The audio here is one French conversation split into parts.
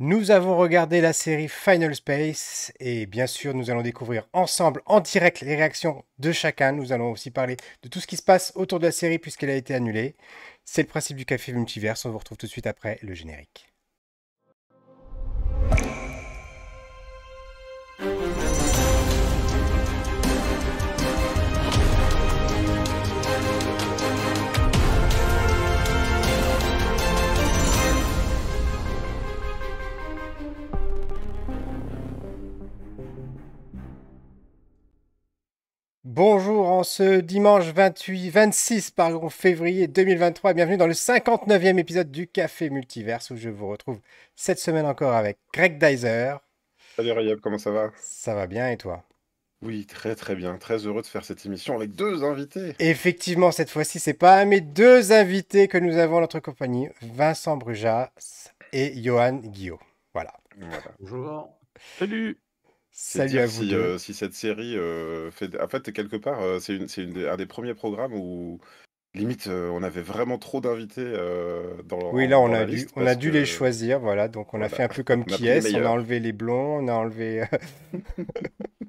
Nous avons regardé la série Final Space et bien sûr nous allons découvrir ensemble en direct les réactions de chacun. Nous allons aussi parler de tout ce qui se passe autour de la série puisqu'elle a été annulée. C'est le principe du café multiverse, on vous retrouve tout de suite après le générique. Bonjour en ce dimanche 28, 26 février 2023. Bienvenue dans le 59e épisode du Café Multiverse où je vous retrouve cette semaine encore avec Greg Dyser. Salut Rayab, comment ça va Ça va bien et toi oui, très très bien. Très heureux de faire cette émission avec deux invités. Effectivement, cette fois-ci, c'est pas mes deux invités que nous avons notre compagnie, Vincent Brujas et Johan Guillaume, voilà. Bonjour. Salut. Salut à vous si, euh, si cette série euh, fait. En fait, quelque part, euh, c'est une, un des premiers programmes où limite on avait vraiment trop d'invités dans leur- Oui, là, on a dû, on a les choisir, voilà. Donc, on a fait un peu comme qui est, on a enlevé les blonds, on a enlevé.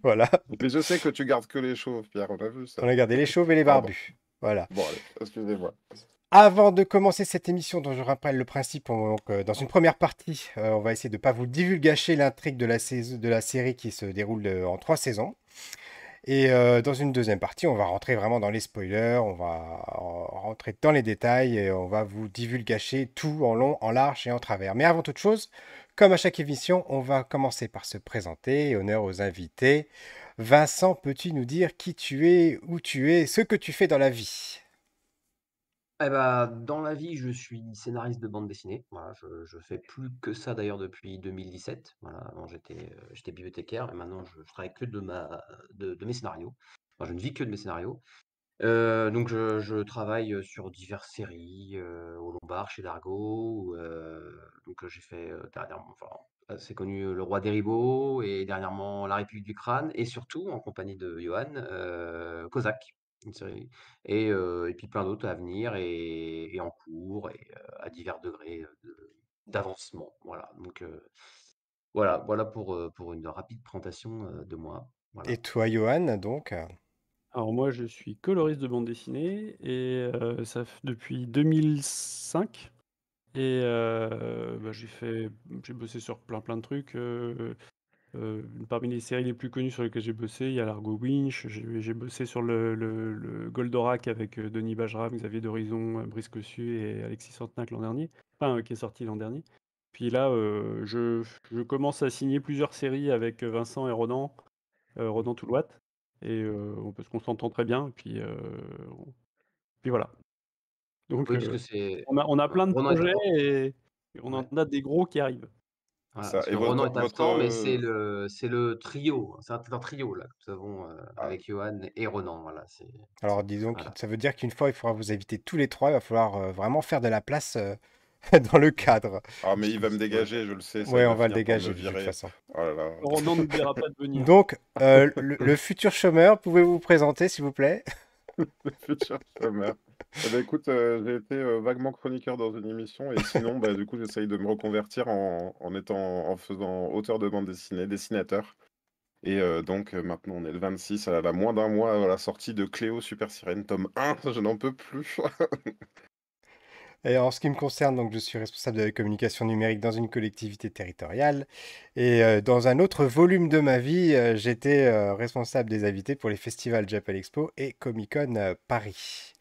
Voilà. Mais je sais que tu gardes que les chauves, Pierre, on a vu ça. On a gardé les chauves et les barbus. Voilà. Bon, allez, excusez-moi. Avant de commencer cette émission, dont je rappelle le principe, euh, dans une première partie, euh, on va essayer de ne pas vous divulgacher l'intrigue de, la, série qui se déroule euh, en trois saisons. Et dans une deuxième partie, on va rentrer vraiment dans les spoilers, on va rentrer dans les détails et on va vous divulgacher tout en long, en large et en travers. Mais avant toute chose, comme à chaque émission, on va commencer par se présenter. Honneur aux invités. Vincent, peux-tu nous dire qui tu es, où tu es, ce que tu fais dans la vie eh bah, dans la vie, je suis scénariste de bande dessinée. je, je fais plus que ça d'ailleurs depuis 2017. avant j'étais euh, j'étais bibliothécaire et maintenant je, je travaille que de ma de, mes scénarios. je ne vis que de mes scénarios. Euh, donc je, travaille sur diverses séries au Lombard, chez Dargo. donc j'ai fait dernièrement, c'est connu Le Roi des Ribots et dernièrement La République du Crâne et surtout en compagnie de Johan Kozak série et puis plein d'autres à venir et en cours et à divers degrés, d'avancement. Voilà, donc voilà voilà pour, pour une rapide présentation, de moi. Et toi, Johan, donc? Alors moi, je suis coloriste de bande dessinée et ça depuis 2005 et bah, j'ai fait j'ai bossé sur plein, plein de trucs, euh, parmi les séries les plus connues sur lesquelles j'ai bossé, il y a Largo Winch, j'ai bossé sur le Goldorak avec, euh, Denis Bajram, Xavier Dorizon, euh, Brice Cossu et Alexis Santenac l'an dernier, enfin, qui est sorti l'an dernier. Puis là, je commence à signer plusieurs séries avec, Vincent et Ronan, Rodan Ronan Toulouat et on peut se s'entend très bien, puis, voilà. on a plein de projets et on en a des gros qui arrivent. Ronan est mais c'est le, le, trio. C'est un, trio là, nous avons euh, ah. avec Johan et Ronan. Voilà, Alors disons que ça veut dire qu'une fois, il faudra vous inviter tous les trois. Il va falloir euh, vraiment faire de la place euh, dans le cadre. Ah mais il va me dégager, je le sais. Oui, on va le dégager de toute façon. Oh Ronan ne dira pas de venir. Donc, le futur chômeur, pouvez-vous vous présenter, s'il vous plaît Le futur chômeur. Eh ben, écoute, euh, j'ai été euh, vaguement chroniqueur dans une émission et sinon, bah, du coup, j'essaye de me reconvertir en, étant en faisant auteur de bande dessinée, dessinateur. Et euh, donc maintenant on est le 26, à la moins d'un mois à la sortie de Cléo Super Sirène tome 1, je n'en peux plus. Et en ce qui me concerne, donc, je suis responsable de la communication numérique dans une collectivité territoriale. Et dans un autre volume de ma vie, j'étais responsable des invités pour les festivals Japan Expo et Comic Con Paris.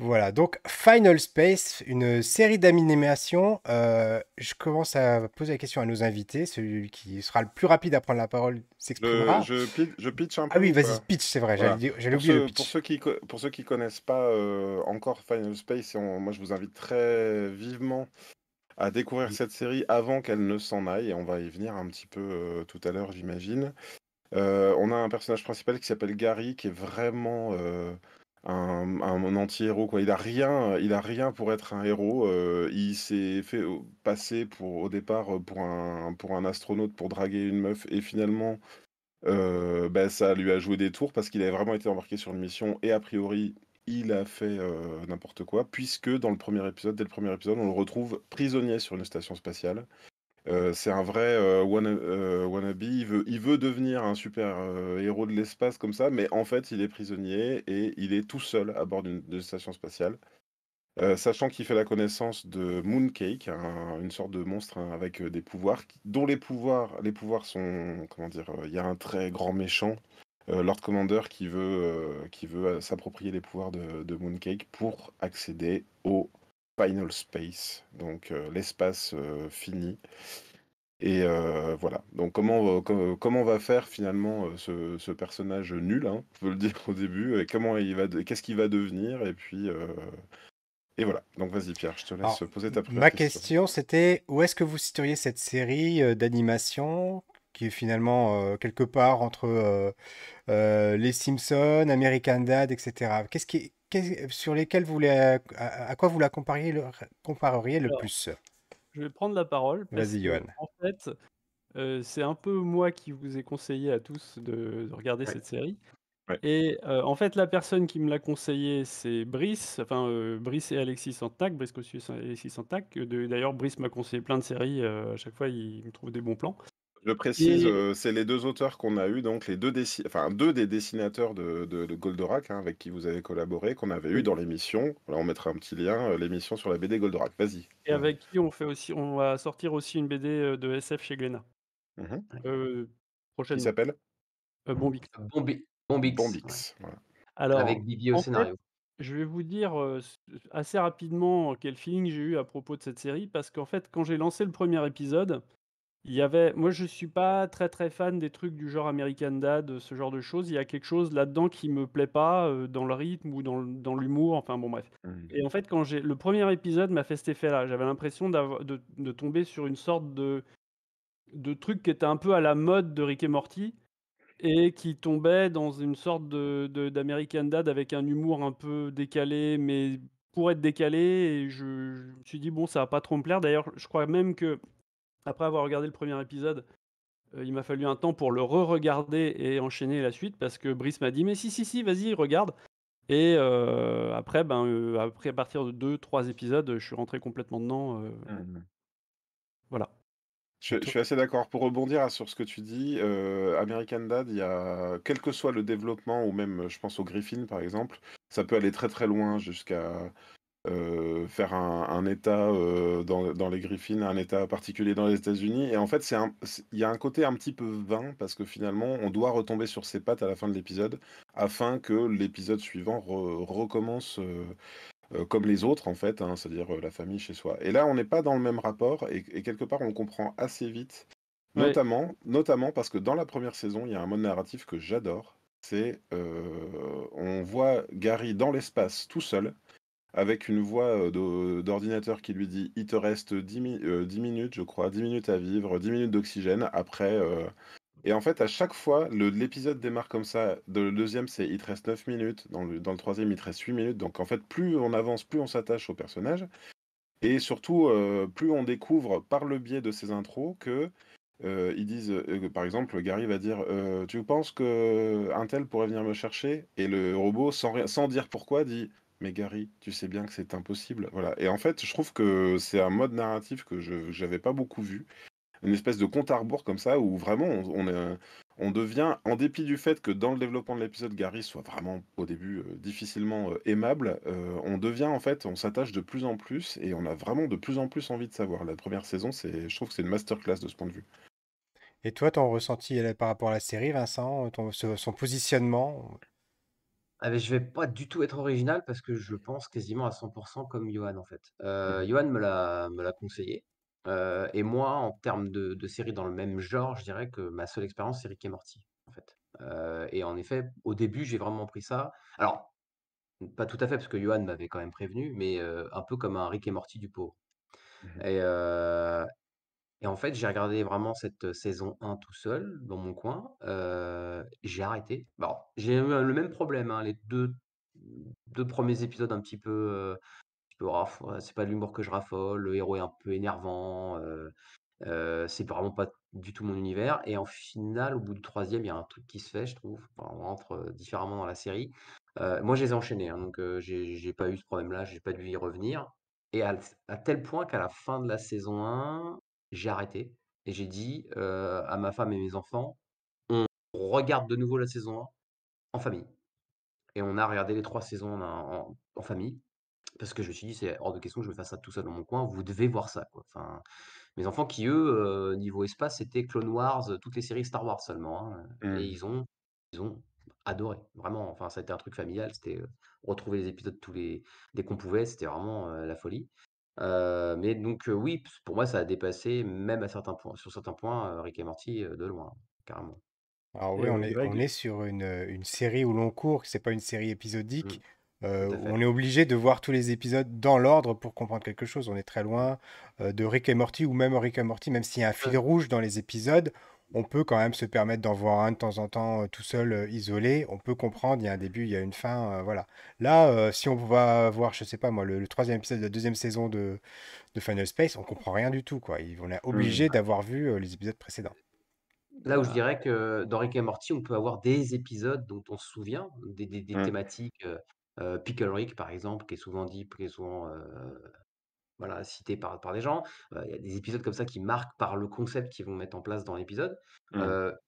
Voilà, donc Final Space, une série d'animations. Euh, je commence à poser la question à nos invités. Celui qui sera le plus rapide à prendre la parole s'exprimera. Je, je, un peu. Ah oui, vas-y, pitch, c'est vrai. J'allais Pour ceux qui pour ceux qui connaissent pas euh, encore Final Space, moi je vous invite très vivement à découvrir cette série avant qu'elle ne s'en aille. Et on va y venir un petit peu euh, tout à l'heure, j'imagine. on a un personnage principal qui s'appelle Gary, qui est vraiment un, anti-héros quoi. Il a rien, il a rien pour être un héros. Euh, il s'est fait euh, passer pour au départ euh, pour un astronaute pour draguer une meuf et finalement bah, ça lui a joué des tours parce qu'il avait vraiment été embarqué sur une mission et a priori il a fait n'importe quoi puisque dans le premier épisode, dès le premier épisode, on le retrouve prisonnier sur une station spatiale euh, c'est un vrai euh, euh, wannabe. Il veut, devenir un super héros de l'espace comme ça, mais en fait, il est prisonnier et il est tout seul à bord d'une station spatiale. sachant qu'il fait la connaissance de Mooncake, une sorte de monstre hein, avec des pouvoirs, dont les pouvoirs, les pouvoirs sont, comment dire, il y a un très grand méchant, Lord Commander, qui veut, veut s'approprier les pouvoirs de, de Mooncake pour accéder au Final Space, donc euh, l'espace euh, fini. Et euh, voilà. Donc comment comment va faire finalement ce, ce personnage nul, hein, je veux le dire au début, et comment il va, qu'est-ce qu'il va devenir, et puis et voilà. Donc vas-y Pierre, je te laisse poser ta ma question. Ma question c'était où est-ce que vous situeriez cette série d'animation qui est finalement quelque part entre Les Simpsons, American Dad, etc. Qu'est-ce qui sur lesquels vous à, quoi vous la compareriez le, compareriez le plus Je vais prendre la parole. Vas-y, Johan. En fait, euh, c'est un peu moi qui vous ai conseillé à tous de, regarder cette série. Et euh, en fait, la personne qui me l'a conseillé, c'est Brice, enfin euh, Brice et Alexis Santac, Brice Cossus et Alexis Santac. D'ailleurs, Brice m'a conseillé plein de séries, à chaque fois il me trouve des bons plans. Je précise, euh, c'est les deux auteurs qu'on a eu, donc les deux, enfin, deux des dessinateurs de, Goldorak hein, avec qui vous avez collaboré, qu'on avait eu dans l'émission. Là, on mettra un petit lien, euh, l'émission sur la BD Goldorak. Vas-y. Et avec qui on fait aussi, on va sortir aussi une BD euh, de SF chez Glénat. prochaine. Mmh qui s'appelle Bombix. Bombix. Bombix. Alors, avec Bibi au scénario. je vais vous dire assez rapidement quel feeling j'ai eu à propos de cette série, parce qu'en fait, quand j'ai lancé le premier épisode, il y avait, moi je suis pas très très fan des trucs du genre American Dad, euh, ce genre de choses. Il y a quelque chose là-dedans qui me plaît pas euh, dans le rythme ou dans, dans l'humour. Enfin bon bref. Mmh. Et en fait quand j'ai le premier épisode m'a fait cet effet-là. J'avais l'impression de, de, tomber sur une sorte de de truc qui était un peu à la mode de Rick et Morty et qui tombait dans une sorte de d'American Dad avec un humour un peu décalé mais pour être décalé et je, je me suis dit bon ça va pas trop me plaire. D'ailleurs je crois même que après avoir regardé le premier épisode, euh, il m'a fallu un temps pour le re-regarder et enchaîner la suite parce que Brice m'a dit mais si si si vas-y regarde et euh, après ben euh, après à partir de deux trois épisodes je suis rentré complètement dedans mmh. voilà je, suis assez d'accord pour rebondir sur ce que tu dis American Dad il a quel que soit le développement ou même je pense au Griffin par exemple ça peut aller très très loin jusqu'à euh, faire un, État euh, dans, les Griffins, un État particulier dans les États-Unis. Et en fait, il y a un côté un petit peu vain parce que finalement, on doit retomber sur ses pattes à la fin de l'épisode afin que l'épisode suivant recommence. Euh, comme les autres en fait, hein, c'est-à-dire la famille chez soi. Et là, on n'est pas dans le même rapport et, quelque part, on comprend assez vite, notamment, notamment parce que dans la première saison, il y a un mode narratif que j'adore. C'est on voit Gary dans l'espace tout seul avec une voix euh, d'ordinateur qui lui dit Il te reste 10, euh, minutes, je crois, 10 minutes à vivre, 10 minutes d'oxygène. Après. Euh, et en fait, à chaque fois, l'épisode démarre comme ça. De, le deuxième, c'est il te reste 9 minutes. Dans le, troisième, il te reste 8 minutes. Donc en fait, plus on avance, plus on s'attache au personnage. Et surtout, plus on découvre par le biais de ces intros que ils disent, par exemple, Gary va dire Tu penses que tel pourrait venir me chercher Et le robot, sans dire pourquoi, dit mais Gary, tu sais bien que c'est impossible. Voilà. Et en fait, je trouve que c'est un mode narratif que je n'avais pas beaucoup vu. Une espèce de compte à rebours comme ça, où vraiment on, devient, en dépit du fait que dans le développement de l'épisode, Gary soit vraiment au début euh, difficilement euh, aimable, euh, on devient en fait, on s'attache de plus en plus et on a vraiment de plus en plus envie de savoir. La première saison, je trouve que c'est une masterclass de ce point de vue. Et toi, ton ressenti par rapport à la série, Vincent, son positionnement ah, je ne vais pas du tout être original parce que je pense quasiment à 100 comme Johan, en fait. Euh, mmh. Johan me l'a conseillé, euh, et moi, en termes de série séries dans le même genre, je dirais que ma seule expérience, c'est Rick et Morty, en fait. Euh, et en effet, au début, j'ai vraiment pris ça alors, pas tout à fait parce que Johan m'avait quand même prévenu, mais un peu comme un Rick et Morty du pauvre mmh et et en fait, j'ai regardé vraiment cette saison 1 tout seul, dans mon coin. j'ai arrêté. Bon, j'ai eu le même problème, hein, les deux, premiers épisodes un petit peu. c'est pas de l'humour que je raffole, le héros est un peu énervant, c'est vraiment pas du tout mon univers. Et en finale, au bout du troisième, il y a un truc qui se fait, je trouve. on rentre différemment dans la série. moi, hein, j'ai enchaîné. donc j'ai pas eu ce problème-là, j'ai pas dû y revenir. Et à, à tel point qu'à la fin de la saison 1, j'ai arrêté et j'ai dit à ma femme et mes enfants, on regarde de nouveau la saison 1 en famille. Et on a regardé les trois saisons en, famille parce que je me suis dit, c'est hors de question que je me fasse ça tout seul dans mon coin, vous devez voir ça. Enfin, mes enfants qui, eux, niveau espace, c'était Clone Wars, toutes les séries Star Wars seulement. Hein, et mmh. ils ont, ils ont adoré, vraiment. Enfin, ça a été un truc familial, c'était retrouver les épisodes tous les, dès qu'on pouvait, c'était vraiment la folie mais donc, oui, pour moi, ça a dépassé même à certains points sur certains points, Rick et Morty, de loin, carrément. Alors oui, on est sur une, série au long cours, c'est pas une série mmh. épisodique, on est obligé de voir tous les épisodes dans l'ordre pour comprendre quelque chose. On est très loin, de Rick et Morty ou même Rick et Morty, même s'il y a un fil rouge dans les épisodes, on peut quand même se permettre d'en voir un de temps en temps euh, tout seul, euh, isolé. On peut comprendre, il y a un début, il y a une fin. Euh, voilà. Là, si on va voir, je sais pas moi, le, troisième épisode de la deuxième saison de, Final Space, on comprend rien du tout. Quoi. on est hmm. obligé d'avoir vu les épisodes précédents. Là où je bah. dirais que dans Rick et Morty, on peut avoir des épisodes dont on se souvient, des, hmm. thématiques. Pickle Rick, par exemple, qui est souvent dit, qui est souvent voilà, cité par, par des gens. Il y a des épisodes comme ça qui marquent par le concept qu'ils vont mettre en place dans l'épisode. Mmh.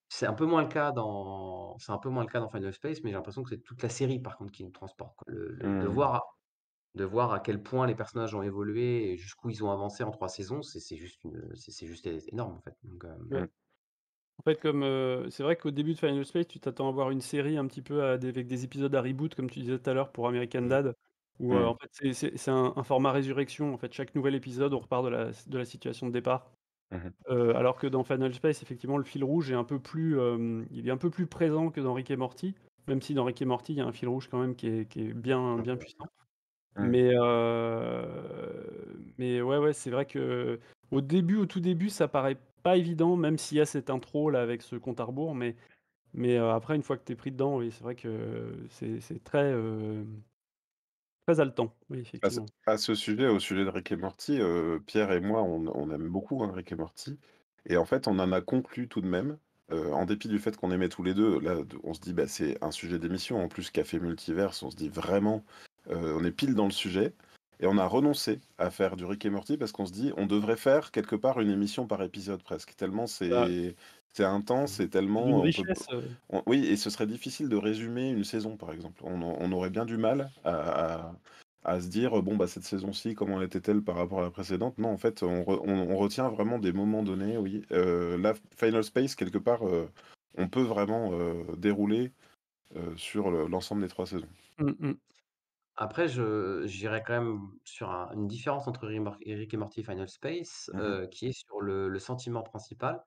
c'est un peu moins le cas dans, c'est un peu moins le cas dans Final Space, mais j'ai l'impression que c'est toute la série par contre qui nous transporte. de mmh. voir, de voir à quel point les personnages ont évolué et jusqu'où ils ont avancé en trois saisons, c'est c'est juste, une- c'est c'est juste énorme en fait. Euh, mmh. En fait, comme c'est vrai qu'au début de Final Space, tu t'attends à voir une série un petit peu avec des épisodes à reboot, comme tu disais tout à l'heure pour American Dad, Mmh. c'est un, format résurrection. En fait, chaque nouvel épisode, on repart de la, situation de départ. Mmh alors que dans Final Space, effectivement, le fil rouge est un peu plus, il est un peu plus présent que dans Rick et Morty. Même si dans Rick et Morty, il y a un fil rouge quand même qui est, bien, mmh. bien puissant. Mais, mais ouais, ouais, c'est vrai que au début, au tout début, ça paraît pas évident, même s'il y a cette intro là avec ce compte à rebours. Mais, mais après, une fois que tu es pris dedans, oui, c'est vrai que c'est très Très temps, oui, À, ce sujet, au sujet de Rick et Morty, Pierre et moi, on, aime beaucoup hein, Rick et Morty. Et en fait, on en a conclu tout de même, en dépit du fait qu'on aimait tous les deux, là, on se dit, bah, c'est un sujet d'émission. En plus, Café Multiverse, on se dit vraiment, on est pile dans le sujet. Et on a renoncé à faire du Rick et Morty parce qu'on se dit, on devrait faire quelque part une émission par épisode presque, tellement c'est. C'est intense et tellement. Euh. Oui, et ce serait difficile de résumer une saison, par exemple. On, aurait bien du mal à, à, à, se dire, bon, bah, cette saison-ci, comment elle était-elle par rapport à la précédente Non, en fait, on, retient vraiment des moments donnés, oui. Euh, la Final Space, quelque part, euh, on peut vraiment dérouler sur l'ensemble des trois saisons. Mmh, mmh. Après, je Après, j'irai quand même sur une différence entre Rick et Morty Final Space, mmh qui est sur le, le sentiment principal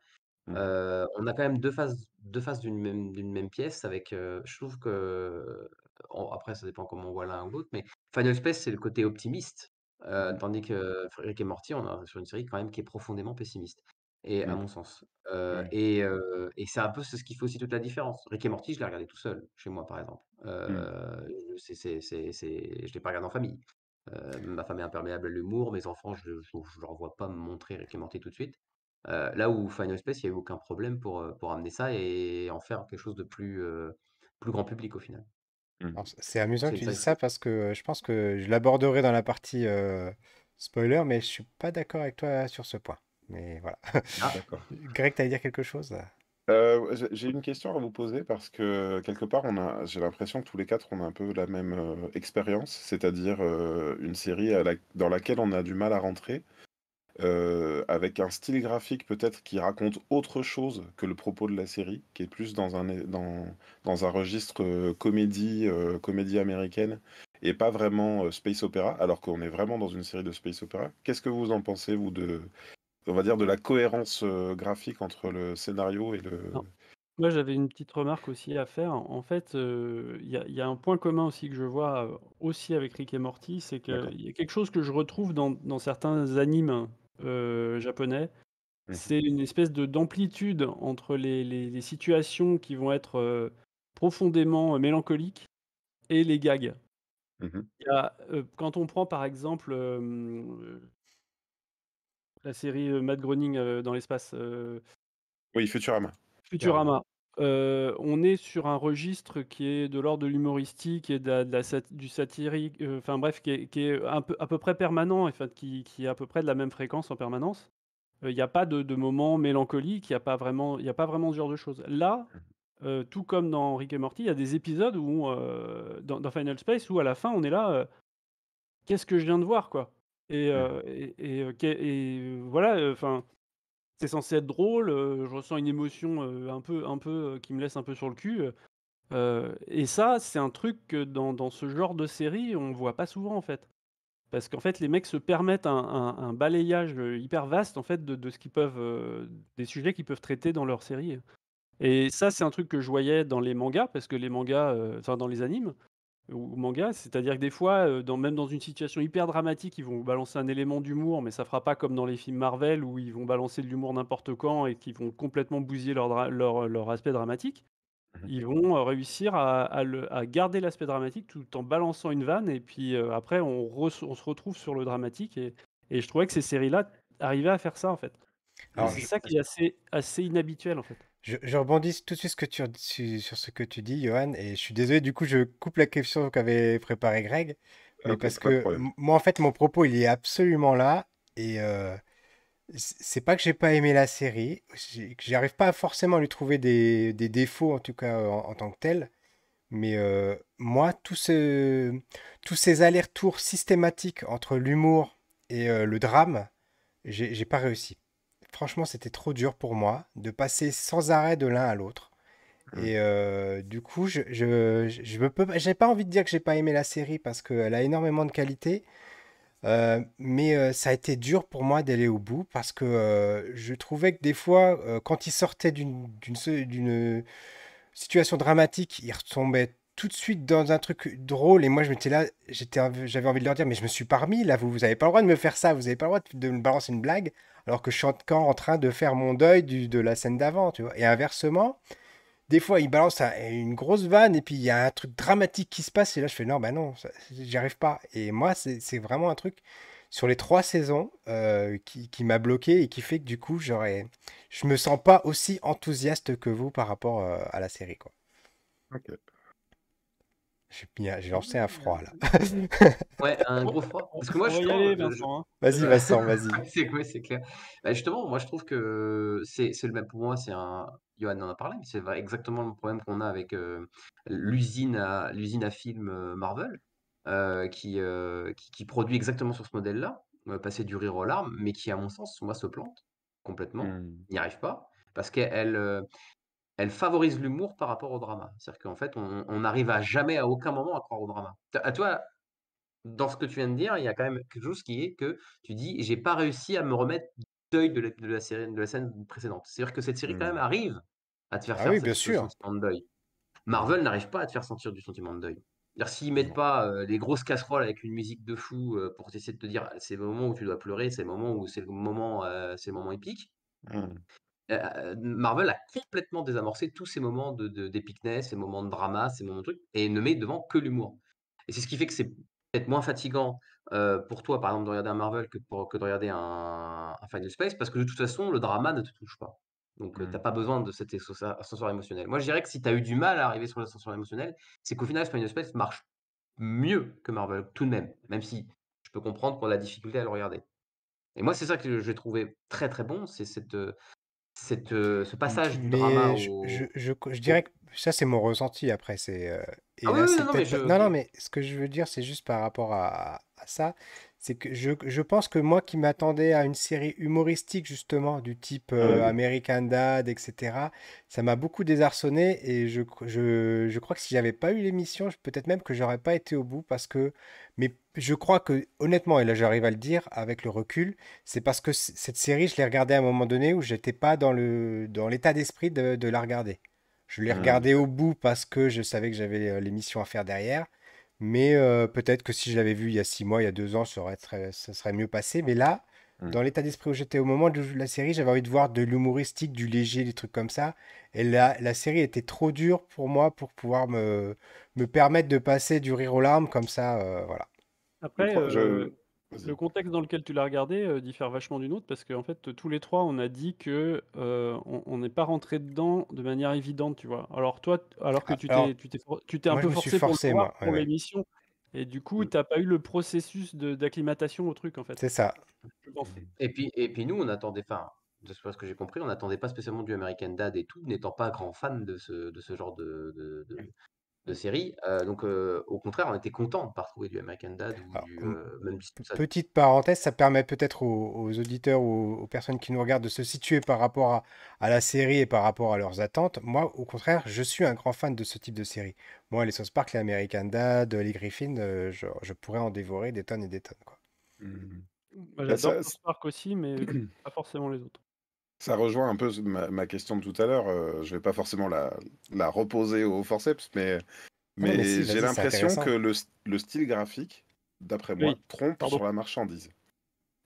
Mmh. on a quand même deux phases deux faces d'une même, pièce avec, je trouve que, après ça dépend comment on voit l'un ou l'autre, mais Final Space c'est le côté optimiste, mmh. tandis que Rick et Morty, on a sur une série quand même qui est profondément pessimiste, et à mmh. mon sens. et c'est un peu ce qui fait aussi toute la différence. Rick et Morty, je l'ai regardé tout seul, chez moi par exemple. je c'est, c'est, c'est, Je l'ai pas regardé en famille. ma femme est imperméable à l'humour, mes enfants, je ne leur vois pas me montrer Rick et Morty tout de suite là où Final Space, il n'y a eu aucun problème pour, amener ça et en faire quelque chose de plus, grand public au final. Mmh. C'est amusant que tu dises ça parce que je pense que je l'aborderai dans la partie spoiler, mais je ne suis pas d'accord avec toi sur ce point. Mais voilà. Ah! Greg, tu as dire quelque chose J'ai une question à vous poser parce que quelque part, j'ai l'impression que tous les quatre, ont a un peu la même expérience, c'est-à-dire une série dans laquelle on a du mal à rentrer euh, avec un style graphique peut-être qui raconte autre chose que le propos de la série, qui est plus dans un, dans, dans un registre euh, comédie, euh, comédie américaine, et pas vraiment space opéra, alors qu'on est vraiment dans une série de space opéra. Qu'est-ce que vous en pensez, vous, de, on va dire, de la cohérence graphique entre le scénario et le... Moi, j'avais une petite remarque aussi à faire. En fait, il y, a un point commun aussi que je vois aussi avec Rick et Morty, c'est qu'il y a quelque chose que je retrouve dans, dans certains animes hein, euh, japonais. C'est une espèce de d'amplitude entre les, situations qui vont être euh, profondément euh, mélancoliques et les gags. Mhm. quand on prend par exemple la série Matt Groening dans l'espace. oui, Futurama. Futurama. Euh, on est sur un registre qui est de l'ordre de l'humoristique et de du satirique, euh, enfin bref, qui est, un peu, à peu près permanent, en qui, est à peu près de la même fréquence en permanence. Euh, il n'y a pas de, moments moment mélancolique, il n'y a, pas vraiment, ce genre de choses. Là, mmh. tout comme dans Rick et Morty, il y a des épisodes où, dans, Final Space où à la fin, on est là, qu'est-ce que je viens de voir, quoi mmh. et voilà, enfin c'est censé être drôle, euh, je ressens une émotion euh, un peu, un peu euh, qui me laisse un peu sur le cul. et ça, c'est un truc que dans, ce genre de série, on voit pas souvent en fait. Parce qu'en fait, les mecs se permettent un, balayage hyper vaste en fait de, de ce qu'ils peuvent, des sujets qu'ils peuvent traiter dans leur série. Et ça, c'est un truc que je voyais dans les mangas, parce que les mangas, enfin dans les animes, ou manga, c'est-à-dire que des fois, euh, même dans une situation hyper dramatique, ils vont balancer un élément d'humour, mais ça fera pas comme dans les films Marvel où ils vont balancer de l'humour n'importe quand et qui vont complètement bousiller leur, leur, aspect dramatique. Mmh ils vont euh, réussir à, garder l'aspect dramatique tout en balançant une vanne, et puis euh, après, on, se retrouve sur le dramatique. Et, et je trouvais que ces séries-là arrivaient à faire ça, en fait. C'est ça qui est assez, assez inhabituel, en fait. Je, rebondis tout de suite ce que tu, sur, ce que tu dis, Johan, et je suis désolé, du coup, je coupe la question qu'avait préparée Greg, ah, parce que moi, en fait, mon propos, il est absolument là, et euh, c'est pas que j'ai pas aimé la série, j'arrive pas forcément à lui trouver des, défauts, en tout cas en, tant que tel, mais euh, moi, tous ces allers-retours systématiques entre l'humour et euh, le drame, j'ai pas réussi franchement, c'était trop dur pour moi de passer sans arrêt de l'un à l'autre. Mmh. Et euh, du coup, je, je, peux, j'ai pas envie de dire que j'ai pas aimé la série parce qu'elle a énormément de qualité, euh, mais euh, ça a été dur pour moi d'aller au bout parce que je trouvais que des fois, quand il sortait d'une, d'une, d'une situation dramatique, il retombait tout de suite dans un truc drôle et moi je m'étais là, j'étais, j'avais envie de leur dire mais je me suis parmi là, vous vous avez pas le droit de me faire ça, vous avez pas le droit de, me balancer une blague alors que je suis encore en train de faire mon deuil du, de la scène d'avant, tu vois. Et inversement, des fois ils balancent une grosse vanne et puis il y a un truc dramatique qui se passe et là je fais non bah non, j'y arrive pas. Et moi c'est vraiment un truc sur les trois saisons euh, qui, qui m'a bloqué et qui fait que du coup j'aurais, je me sens pas aussi enthousiaste que vous par rapport euh, à la série quoi. J'ai ah lancé un froid là. ouais, un gros froid. Parce que moi, je euh, hein. Vas-y, Vincent, vas-y. c'est c'est clair. Bah, justement, moi, je trouve que c'est le même. Pour moi, c'est un. Johan en a parlé, mais c'est exactement le problème qu'on a avec euh, l'usine à l'usine à films euh, Marvel, qui, qui, produit exactement sur ce modèle-là, passer du rire aux larmes, mais qui, à mon sens, moi, se plante complètement, mmh. n'y arrive pas, parce qu'elle elle favorise l'humour par rapport au drama. C'est-à-dire qu'en fait, on n'arrive à jamais, à aucun moment, à croire au drama. À toi, dans ce que tu viens de dire, il y a quand même quelque chose qui est que tu dis, j'ai pas réussi à me remettre deuil de la, série, de la scène précédente. C'est-à-dire que cette série, quand mmh. même, arrive à te faire sentir ah faire sentiment de deuil. Marvel n'arrive pas à te faire sentir du sentiment de deuil. S'ils mettent pas euh, les grosses casseroles avec une musique de fou euh, pour essayer de te dire ah, c'est le moment où tu dois pleurer, c'est le moment où c'est le moment, euh, c'est le moment épique, mmh. Euh, euh, Marvel a complètement désamorcé tous ces moments de, de ces moments de drama, ces moments de trucs, et ne met devant que l'humour. Et c'est ce qui fait que c'est peut-être moins fatigant euh, pour toi, par exemple, de regarder un Marvel que, que de regarder un, Final Space, parce que de toute façon, le drama ne te touche pas. Donc, mmh. tu n'as pas besoin de cet ascenseur émotionnel. Moi, je dirais que si tu as eu du mal à arriver sur l'ascenseur émotionnel, c'est qu'au final, Final Space marche mieux que Marvel, tout de même, même si je peux comprendre qu'on a la difficulté à le regarder. Et moi, c'est ça que j'ai trouvé très très bon, c'est cette, ce passage du drama je, dirais que ça, c'est mon ressenti après. C'est, ah non, non, mais ce que je veux dire, c'est juste par rapport à, ça, c'est que je, pense que moi qui m'attendais à une série humoristique justement du type ah euh, American Dad, etc., ça m'a beaucoup désarçonné et je, je, crois que si j'avais pas eu l'émission, peut-être même que j'aurais pas été au bout parce que, mais je crois que honnêtement, et là j'arrive à le dire avec le recul, c'est parce que cette série, je l'ai regardée à un moment donné où j'étais pas dans le dans l'état d'esprit de, de, la regarder. Je l'ai ah regardée au bout parce que je savais que j'avais euh, l'émission à faire derrière. Mais peut-être que si je l'avais vu il y a six mois, il y a deux ans, ça, serait mieux passé. Mais là, mmh. dans l'état d'esprit où j'étais au moment de la série, j'avais envie de voir de l'humoristique, du léger, des trucs comme ça. Et là, la série était trop dure pour moi pour pouvoir me, me permettre de passer du rire aux larmes comme ça. voilà. Après, je, euh, le contexte dans lequel tu l'as regardé euh, diffère vachement d'une autre parce qu'en en fait, tous les trois, on a dit que euh, on n'est pas rentré dedans de manière évidente, tu vois. Alors toi, alors que ah, tu t'es, tu t'es, tu t'es un peu forcé, pour, l'émission, et du coup, tu mm. t'as pas eu le processus de, d'acclimatation au truc, en fait. C'est ça. Et puis, et puis nous, on attendait, enfin, de ce que j'ai compris, on n'attendait pas spécialement du American Dad et tout, n'étant pas grand fan de ce, de ce genre de, de série. donc, au contraire, on était content de pas retrouver du American Dad ou Petite parenthèse, ça permet peut-être aux, auditeurs ou aux, personnes qui nous regardent de se situer par rapport à, la série et par rapport à leurs attentes. Moi, au contraire, je suis un grand fan de ce type de série. Moi, les South Park, les American Dad, les Griffin, je, pourrais en dévorer des tonnes et des tonnes. Quoi. Mmh bah, South Park aussi, mais pas forcément les autres. Ça rejoint un peu ma, question de tout à l'heure. Je euh, je vais pas forcément la, reposer au forceps, mais, ah mais, j'ai l'impression que le, style graphique, d'après moi, trompe sur la marchandise.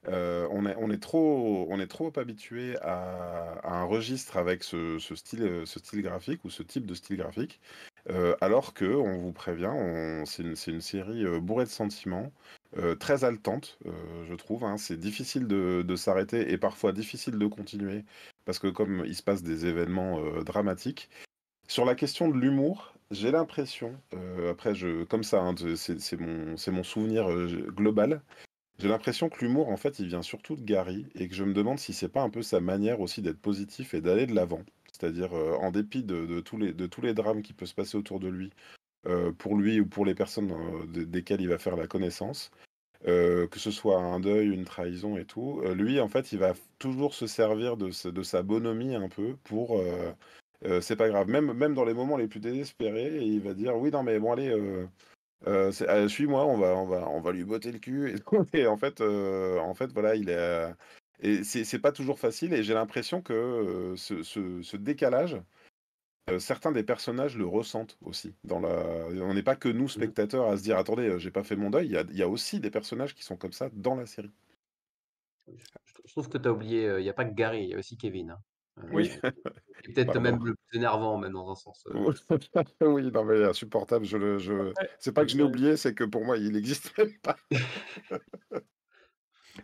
Euh, on, est, on, est trop, on est trop habitué à, un registre avec ce, style, ce style graphique ou ce type de style graphique, euh, alors que, on vous prévient, c'est une, une, série bourrée de sentiments, euh, très haletante, euh, je trouve. Hein. C'est difficile de, s'arrêter et parfois difficile de continuer parce que comme il se passe des événements euh, dramatiques. Sur la question de l'humour, j'ai l'impression, après je, comme ça, hein, c'est mon, souvenir global, j'ai l'impression que l'humour, en fait, il vient surtout de Gary et que je me demande si c'est pas un peu sa manière aussi d'être positif et d'aller de l'avant. C'est-à-dire, en dépit de, tous les, de tous les drames qui peuvent se passer autour de lui, euh, pour lui ou pour les personnes euh, desquelles il va faire la connaissance, euh, que ce soit un deuil, une trahison et tout, lui, en fait, il va toujours se servir de, de sa bonhomie un peu pour... c'est pas grave, même, même dans les moments les plus désespérés, il va dire oui, non, mais bon, allez, ah, suis-moi, on va, on va, on va lui botter le cul. Et, en fait, en fait, voilà, il est. et c'est pas toujours facile. Et j'ai l'impression que ce, ce, décalage euh, certains des personnages le ressentent aussi. Dans la... On n'est pas que nous, mmh spectateurs, à se dire attendez, euh, j'ai pas fait mon deuil. Il y, a, aussi des personnages qui sont comme ça dans la série. Je trouve que tu as oublié, euh, il n'y a pas que Gary, il y a aussi Kevin. Hein. oui. peut-être bah, même le plus énervant, même dans un sens. oui, non, mais insupportable. Je, C'est pas que je l'ai oublié, c'est que pour moi, il n'existe même pas.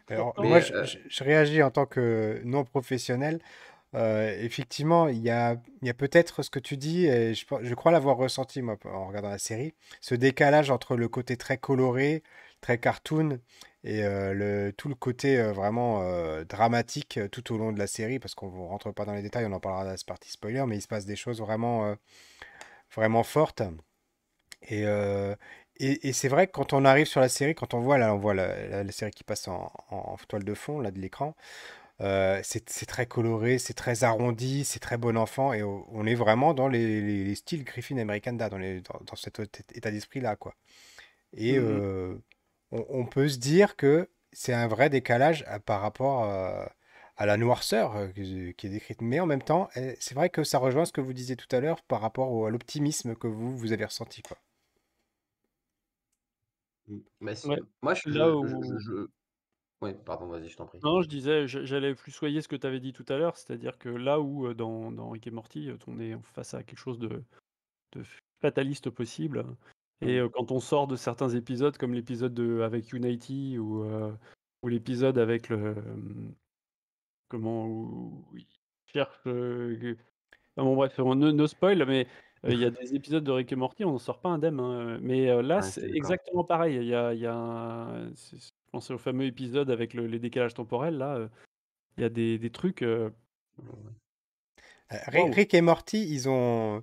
Alors, moi, je, réagis en tant que non professionnel. Euh, effectivement, il y a, peut-être ce que tu dis, et je, crois l'avoir ressenti en regardant la série, ce décalage entre le côté très coloré, très cartoon, et euh, le, tout le côté euh, vraiment dramatique tout au long de la série, parce qu'on ne rentre pas dans les détails, on en parlera dans la partie spoiler, mais il se passe des choses vraiment, vraiment fortes. Et, c'est vrai quand on arrive sur la série, quand on voit, la, série qui passe en, en toile de fond, là, de l'écran, euh, c'est très coloré, c'est très arrondi, c'est très bon enfant, et on est vraiment dans les, styles Griffin Americana, dans, dans, cet état d'esprit-là, quoi. Et mmh euh, on, peut se dire que c'est un vrai décalage euh, par rapport à, la noirceur qui, est décrite, mais en même temps, eh, c'est vrai que ça rejoint ce que vous disiez tout à l'heure par rapport à l'optimisme que vous, vous avez ressenti, quoi. Mmh. Bah, moi, je, suis là où... je, oui, pardon, vas-y, je t'en prie. Non, je disais, j'allais plus soyer ce que tu avais dit tout à l'heure, c'est-à-dire que là où dans, dans Rick et Morty, on est face à quelque chose de, fataliste possible, et mmh. quand on sort de certains épisodes, comme l'épisode avec Unity ou, ou l'épisode avec le. Comment. oui cherche. bon, bref, on ne, spoil, mais euh, il y a des épisodes de Rick et Morty, on n'en sort pas indemne. Hein, euh, mais euh, là, c'est exactement pareil. Il y a, Je pense, au fameux épisode avec les décalages temporels. Là, il y a des, des trucs. Rick et Morty, ils ont,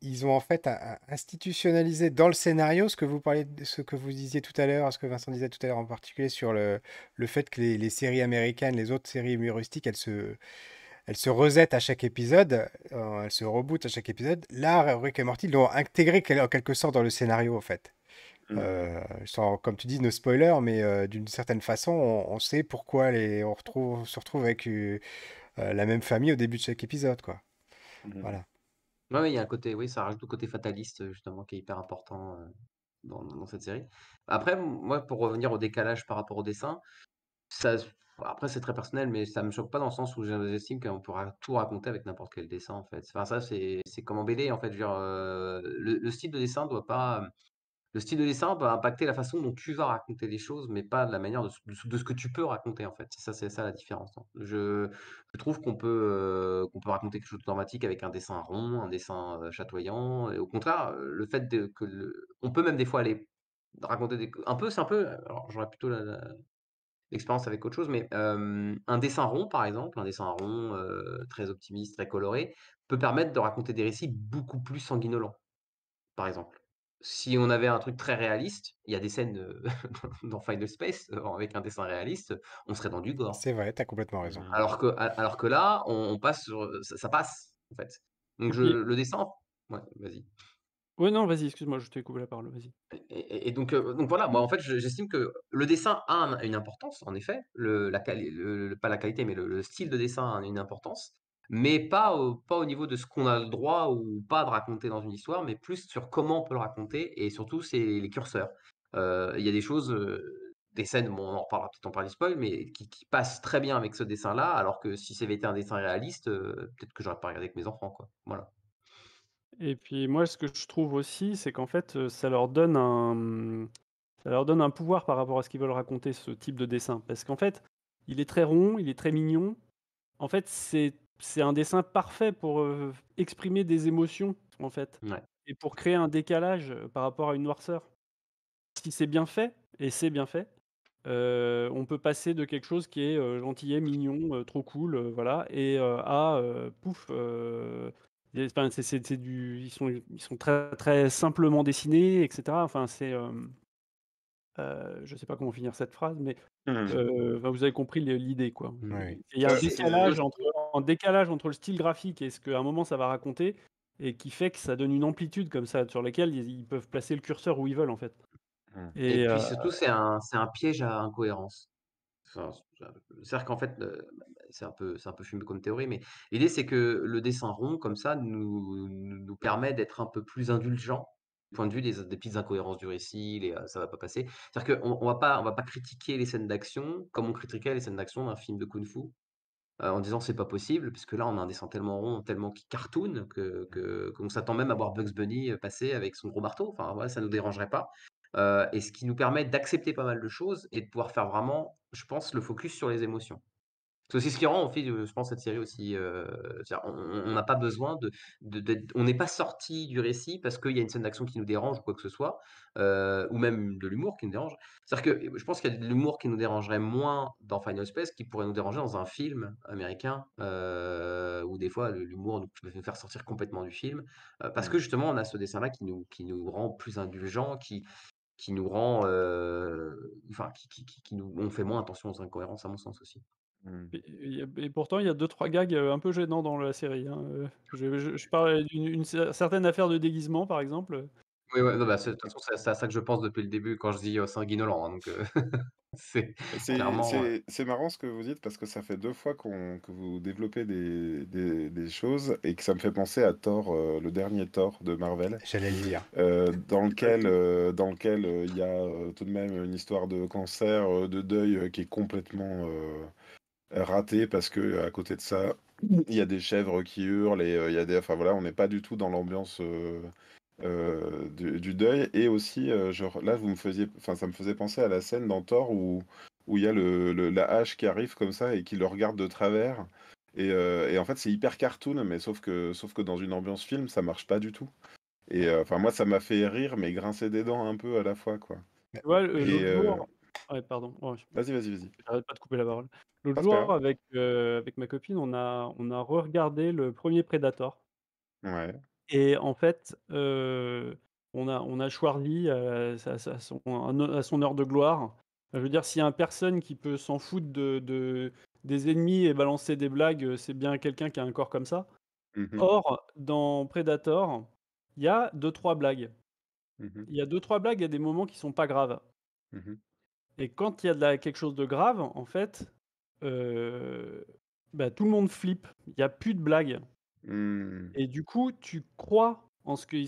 ils ont en fait institutionnalisé dans le scénario ce que vous parlez, ce que vous disiez tout à l'heure, ce que Vincent disait tout à l'heure en particulier sur le, fait que les, séries américaines, les autres séries humoristiques, elles se, elle se reset à chaque épisode, euh, elle se reboot à chaque épisode. Là, Rick et Morty l'ont intégré en quelque sorte dans le scénario, en fait. Mmh. Euh, comme tu dis, nos spoilers, mais euh, d'une certaine façon, on, sait pourquoi les, on, retrouve, se retrouve avec la même famille au début de chaque épisode, quoi. Mmh. Voilà. Oui, il y a un côté, oui, ça rajoute le côté fataliste justement qui est hyper important dans, dans cette série. Après, moi, pour revenir au décalage par rapport au dessin, ça, après, c'est très personnel, mais ça me choque pas dans le sens où j'estime qu'on pourra tout raconter avec n'importe quel dessin, en fait. Enfin, ça, c'est comme en BD, en fait. le, style de dessin doit pas. Le style de dessin va impacter la façon dont tu vas raconter les choses, mais pas de la manière de, ce que tu peux raconter, en fait. Ça, c'est ça la différence. Hein. Je, trouve qu'on peut, peut raconter quelque chose de dramatique avec un dessin rond, un dessin chatoyant. Et au contraire, le fait de, que. on peut même des fois aller raconter des. Un peu, c'est un peu. Alors, j'aurais plutôt la l'expérience avec autre chose, mais un dessin rond, par exemple, un dessin rond très optimiste, très coloré, peut permettre de raconter des récits beaucoup plus sanguinolents, par exemple. Si on avait un truc très réaliste, il y a des scènes dans Final Space avec un dessin réaliste, on serait dans du gore. C'est vrai, as complètement raison. Mmh. Alors que, alors que là, on, passe sur, ça, passe en fait. Donc je, le dessin, vas-y. Oui, non, vas-y, excuse-moi, je t'ai coupé la parole, vas-y. Et, donc, donc voilà, moi en fait, j'estime que le dessin a une importance, en effet, le, la, pas la qualité, mais le, style de dessin a une importance, mais pas au, pas au niveau de ce qu'on a le droit ou pas de raconter dans une histoire, mais plus sur comment on peut le raconter, et surtout, c'est les curseurs. Il y a des choses, des scènes, on en reparlera peut-être, en parle du spoil, mais qui, qui, passent très bien avec ce dessin-là, alors que si c'était un dessin réaliste, peut-être que j'aurais pas regardé avec mes enfants, quoi. Voilà. Et puis moi, ce que je trouve aussi, c'est qu'en fait, ça leur donne un, mmh, ça leur donne un pouvoir par rapport à ce qu'ils veulent raconter ce type de dessin. Parce qu'en fait, il est très rond, il est très mignon. En fait, c'est c'est un dessin parfait pour exprimer des émotions, en fait, et pour créer un décalage par rapport à une noirceur. Si c'est bien fait, et c'est bien fait, on peut passer de quelque chose qui est gentillet, mignon, trop cool, voilà, et à pouf c'est, du, ils sont, ils sont très, très simplement dessinés, etc. Enfin, c'est, euh, euh, je sais pas comment finir cette phrase, mais mmh. euh, vous avez compris l'idée, quoi. Il y a un décalage entre, le style graphique et ce qu'à un moment ça va raconter, et qui fait que ça donne une amplitude comme ça sur laquelle ils, peuvent placer le curseur où ils veulent, en fait. Mmh. Et, puis surtout, c'est un, c'est un piège à incohérence. c'est-à-dire qu'en fait, c'est un, peu, un peu fumé comme théorie, mais l'idée, c'est que le dessin rond, comme ça, nous, permet d'être un peu plus indulgent point de vue des, petites incohérences du récit, ça ça va pas passer. C'est-à-dire qu'on on va pas, va pas critiquer les scènes d'action comme on critiquait les scènes d'action d'un film de kung-fu euh, en disant c'est pas possible, puisque là on a un dessin tellement rond, tellement qui cartoon que qu'on s'attend même à voir Bugs Bunny euh, passer avec son gros marteau. Enfin voilà, ça nous dérangerait pas. Euh, et ce qui nous permet d'accepter pas mal de choses et de pouvoir faire vraiment, je pense, le focus sur les émotions. C'est aussi ce qui rend, en fait, je pense, cette série aussi. Euh, on n'a pas besoin de. on n'est pas sorti du récit parce qu'il y a une scène d'action qui nous dérange ou quoi que ce soit, euh, ou même de l'humour qui nous dérange. C'est-à-dire que je pense qu'il y a de l'humour qui nous dérangerait moins dans Final Space qui pourrait nous déranger dans un film américain, euh, où des fois l'humour nous, nous faire sortir complètement du film, parce que justement, on a ce dessin-là qui nous, qui nous rend plus indulgents, qui, qui nous rend. enfin, qui, nous, on fait moins attention aux incohérences, à mon sens aussi. Mmh. Et, pourtant, il y a deux trois gags euh, un peu gênants dans la série. Hein, euh. Je, je, parle d'une certaine affaire de déguisement, par exemple. Oui, bah, c'est à ça que je pense depuis le début quand je dis euh, hein, donc, euh, bah, c'est marrant ce que vous dites parce que ça fait deux fois que vous développez des, choses et que ça me fait penser à Thor, le dernier Thor de Marvel. J'allais le dire. dans lequel dans lequel il y a tout de même une histoire de cancer, de deuil qui est complètement raté parce que euh, à côté de ça, il y a des chèvres qui hurlent et euh, il y a des. Enfin voilà, on n'est pas du tout dans l'ambiance. Euh, du, deuil et aussi genre, là vous me faisiez enfin ça me faisait penser à la scène dans Thor où où il y a le, la hache qui arrive comme ça et qui le regarde de travers. Et, et en fait, c'est hyper cartoon, mais sauf que, sauf que dans une ambiance film, ça marche pas du tout. Et enfin, moi, ça m'a fait rire, mais grincer des dents un peu à la fois, quoi. Tu vois, Ouais, pardon. Vas-y, vas-y, vas-y. J'arrête pas de couper la parole. L'autre jour, avec, euh, avec ma copine, on a, on a re-regardé le premier Predator. Ouais. Et en fait, euh, on, a, on a euh, à, son, heure de gloire. Je veux dire, s'il y a une personne qui peut s'en foutre de, des ennemis et balancer des blagues, c'est bien quelqu'un qui a un corps comme ça. Mmh Or, dans Predator, il y a deux, trois blagues. Mmh il y a deux, trois blagues il y a des moments qui sont pas graves. Mmh et quand il y a de la, quelque chose de grave, en fait, euh, bah, tout le monde flippe. Il n'y a plus de blagues. Mmh. Et du coup, tu crois en ce que,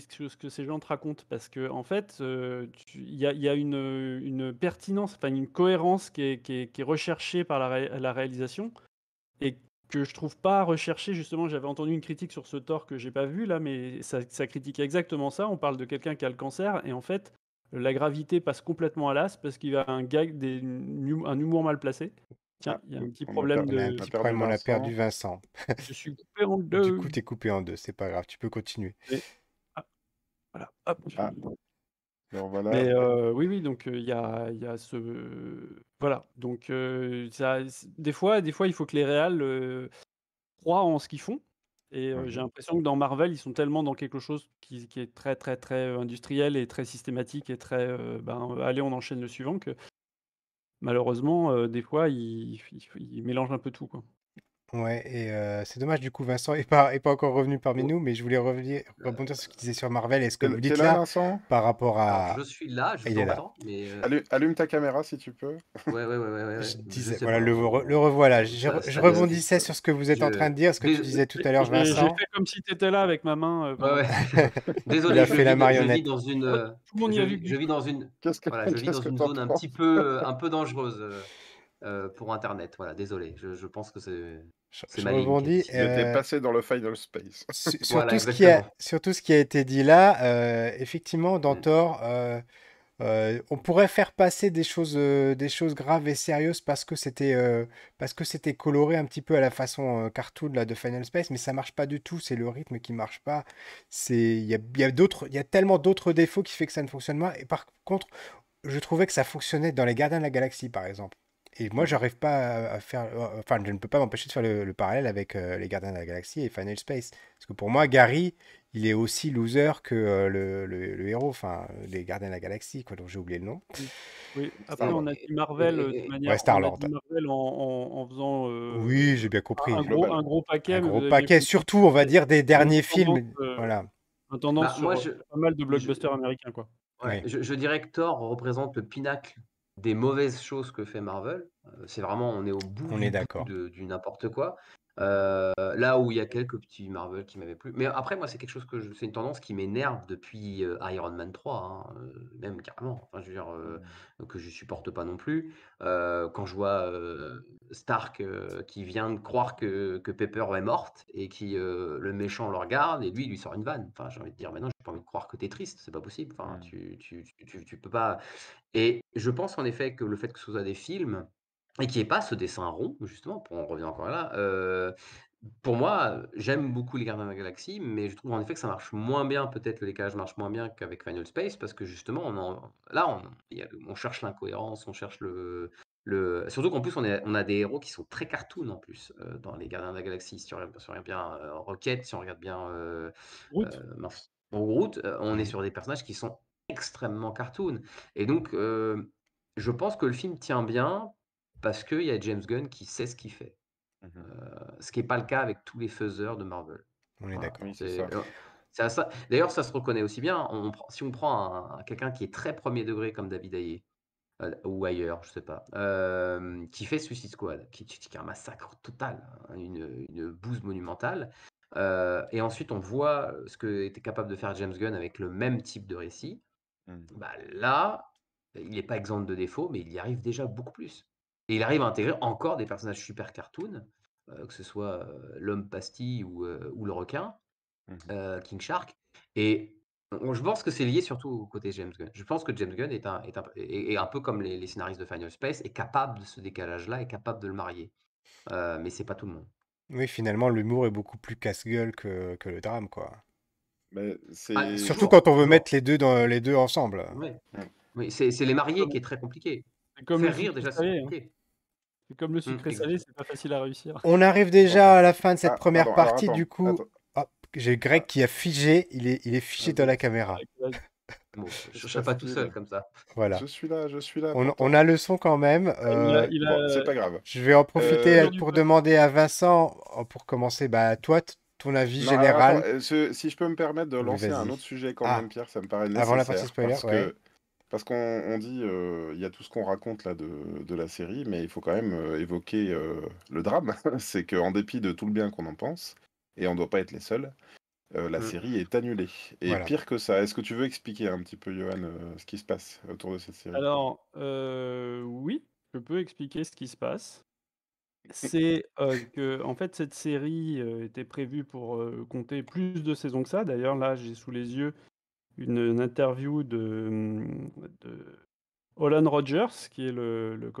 ces gens te racontent parce que en fait, euh, il y, a, une, une pertinence, enfin une cohérence qui est, recherchée par la, réalisation et que je trouve pas recherchée justement. J'avais entendu une critique sur ce tort que j'ai pas vu là, mais ça, ça critique exactement ça. On parle de quelqu'un qui a le cancer et en fait, la gravité passe complètement à l'as parce qu'il y a un gag, des, un humour mal placé. Tiens, il y a un ah, petit problème de. Un petit problème, on a perdu Vincent. Je suis coupé en deux. Du coup, t'es coupé en deux, c'est pas grave, tu peux continuer. Ah, voilà, hop. Alors, ah. voilà. Mais euh, oui, oui, donc euh, il y, a, y, a, ce. Voilà, donc euh, ça, des, fois, des fois, il faut que les réals croient en ce qu'ils font et j'ai mmh l'impression que dans Marvel, ils sont tellement dans quelque chose qui, est très, très, très industriel et très systématique et très, ben, allez, on enchaîne le suivant, que malheureusement, des fois, ils, mélangent un peu tout. Quoi. Ouais, et c'est dommage du coup, Vincent n'est pas, est pas encore revenu parmi nous, mais je voulais revenir, rebondir sur ce qu'il disait sur Marvel. Est-ce que vous dites là, par rapport à. je suis là, je t'entends. Mais allume, ta caméra si tu peux. Ouais, ouais, ouais. ouais, ouais. Je disais, voilà, le, revoilà. Je, rebondissais sur ce que vous êtes en train de dire, ce que je tu disais tout à l'heure, Vincent. J'ai fait comme si tu étais là avec ma main. Euh, désolé, fait la marionnette. Je vis dans une. Tout le monde y a vu. Je vis dans une. je vis dans une zone un petit peu euh, dangereuse. Euh, pour internet, voilà, désolé, je pense que c'est il était euh, passé dans le Final Space. Sur, tout ce qui a, été dit là, euh, effectivement, dans mm. euh, on pourrait faire passer des choses, graves et sérieuses parce que c'était coloré un petit peu à la façon cartoon de Final Space, mais ça marche pas du tout. C'est le rythme qui marche pas. il y a, il y a tellement d'autres défauts qui fait que ça ne fonctionne pas. Et par contre, je trouvais que ça fonctionnait dans les Gardiens de la Galaxie, par exemple. Et moi, j'arrive pas à faire. Euh, enfin, je ne peux pas m'empêcher de faire le, parallèle avec euh, Les Gardiens de la Galaxie et Final Space. Parce que pour moi, Gary, il est aussi loser que euh, le, le, héros, enfin, Les Gardiens de la Galaxie, quoi, dont j'ai oublié le nom. Mm. Oui, après, on a dit Marvel de manière. Star Lord. Marvel en, en, faisant. oui, j'ai bien compris. Un gros, paquet. Un gros paquet, surtout, on va dire, des derniers films. voilà. Un tendance bah, sur moi, pas mal de blockbusters américains, quoi. je, je dirais que Thor représente le pinacle des mauvaises choses que fait Marvel. Euh, c'est vraiment, on est au bout on du n'importe quoi là où il y a quelques petits Marvel qui m'avaient plu. Mais après, moi, c'est quelque chose que c'est une tendance qui m'énerve depuis Iron Man 3, hein, même carrément. Enfin, je veux dire, mmh que je supporte pas non plus. quand je vois Stark qui vient de croire que, Pepper est morte et qui le méchant le regarde et lui, il lui sort une vanne. Enfin, j'ai envie de dire, maintenant, n'ai pas envie de croire que tu es triste, c'est pas possible. Enfin, mmh. tu, tu, tu, peux pas. Et je pense en effet que le fait que ce soit des films, et qui n'est pas ce dessin rond, justement, pour on revient encore là. pour moi, j'aime beaucoup les Gardiens de la Galaxie, mais je trouve en effet que ça marche moins bien, peut-être le décalage marche moins bien qu'avec Final Space, parce que justement, on là, on, cherche l'incohérence, on cherche le... le... Surtout qu'en plus, on, est- on a des héros qui sont très cartoon, en plus, dans les Gardiens de la Galaxie. Si on regarde, bien Rocket, si on regarde bien euh, Groot. on est mmh. sur des personnages qui sont extrêmement cartoon. Et donc, je pense que le film tient bien parce qu'il y a James Gunn qui sait ce qu'il fait. Mmh ce qui n'est pas le cas avec tous les faiseurs de Marvel. On est d'accord. ça. D'ailleurs, ça se reconnaît aussi bien. Hein. si on prend quelqu'un qui est très premier degré comme David Ayer, euh, ou ailleurs, je ne sais pas, qui fait Suicide Squad, qui, est un massacre total, hein, une, bouse monumentale. et ensuite, on voit ce que était capable de faire James Gunn avec le même type de récit. Mmh. Bah là, il n'est pas exempt de défaut, mais il y arrive déjà beaucoup plus. Et il arrive à intégrer encore des personnages super cartoon, euh, que ce soit euh, l'homme pastille euh, ou, le requin, mmh King Shark. Et je pense que c'est lié surtout au côté James Gunn. Je pense que James Gunn est un, peu comme les, scénaristes de Final Space, est capable de ce décalage-là, est capable de le marier. mais c'est pas tout le monde. Oui, finalement, l'humour est beaucoup plus casse-gueule que, le drame, quoi. Ah, surtout quand on veut mettre les deux, dans, les deux ensemble. c'est les mariés qui est très compliqué. C'est comme rire déjà, hein. comme le mm. sucré salé, c'est pas facile à réussir. On arrive déjà à la fin de cette ah, première partie, du coup. J'ai Greg qui a figé, il est, il est figé dans la caméra. je ne suis pas tout seul comme ça. Voilà. Je suis là, je suis là. On, a le son quand même. Ah, euh, c'est pas grave. Je vais en profiter euh, pour demander à Vincent, euh, pour commencer, bah, toi, ton avis général. si je peux me permettre de lancer un autre sujet quand ah, même, Pierre, ça me paraît nécessaire. Avant la partie spoiler, que parce qu'on dit, euh, il y a tout ce qu'on raconte là de, la série, mais il faut quand même euh, évoquer euh, le drame. c'est qu'en dépit de tout le bien qu'on en pense, et on ne doit pas être les seuls, la mm. série est annulée. Et pire que ça, est-ce que tu veux expliquer un petit peu, Johan, ce qui se passe autour de cette série Alors, oui, je peux expliquer ce qui se passe. C'est qu'en que, fait, cette série était prévue pour compter plus de saisons que ça. D'ailleurs, là, j'ai sous les yeux une, interview de, de, Rogers, qui est le, le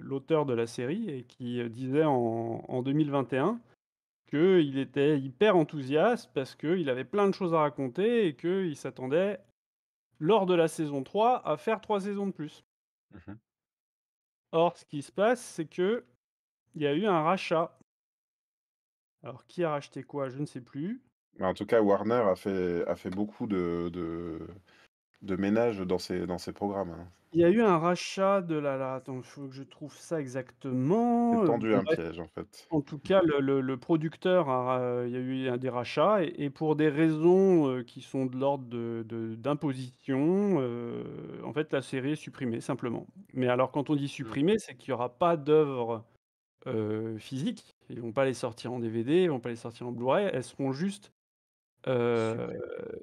l'auteur de la série, et qui euh, disait en, en 2021 qu'il était hyper enthousiaste parce qu'il avait plein de choses à raconter et qu'il s'attendait, lors de la saison 3, à faire trois saisons de plus. Mmh Or, ce qui se passe, c'est que y a eu un rachat. Alors, qui a racheté quoi Je ne sais plus en tout cas, Warner a fait, a fait beaucoup de, de, ménage dans ses, dans ses programmes. Hein. Il y a eu un rachat de la. la attends, il faut que je trouve ça exactement. C'est tendu euh, un piège, en fait. En tout cas, le, le, producteur, a, il y a eu un des rachats, et, pour des raisons euh, qui sont de l'ordre d'imposition, de, euh, en fait, la série est supprimée, simplement. Mais alors, quand on dit mmh. supprimée, c'est qu'il n'y aura pas d'œuvre physique. Ils vont pas les sortir en DVD, ils vont pas les sortir en Blu-ray. Elles seront juste euh,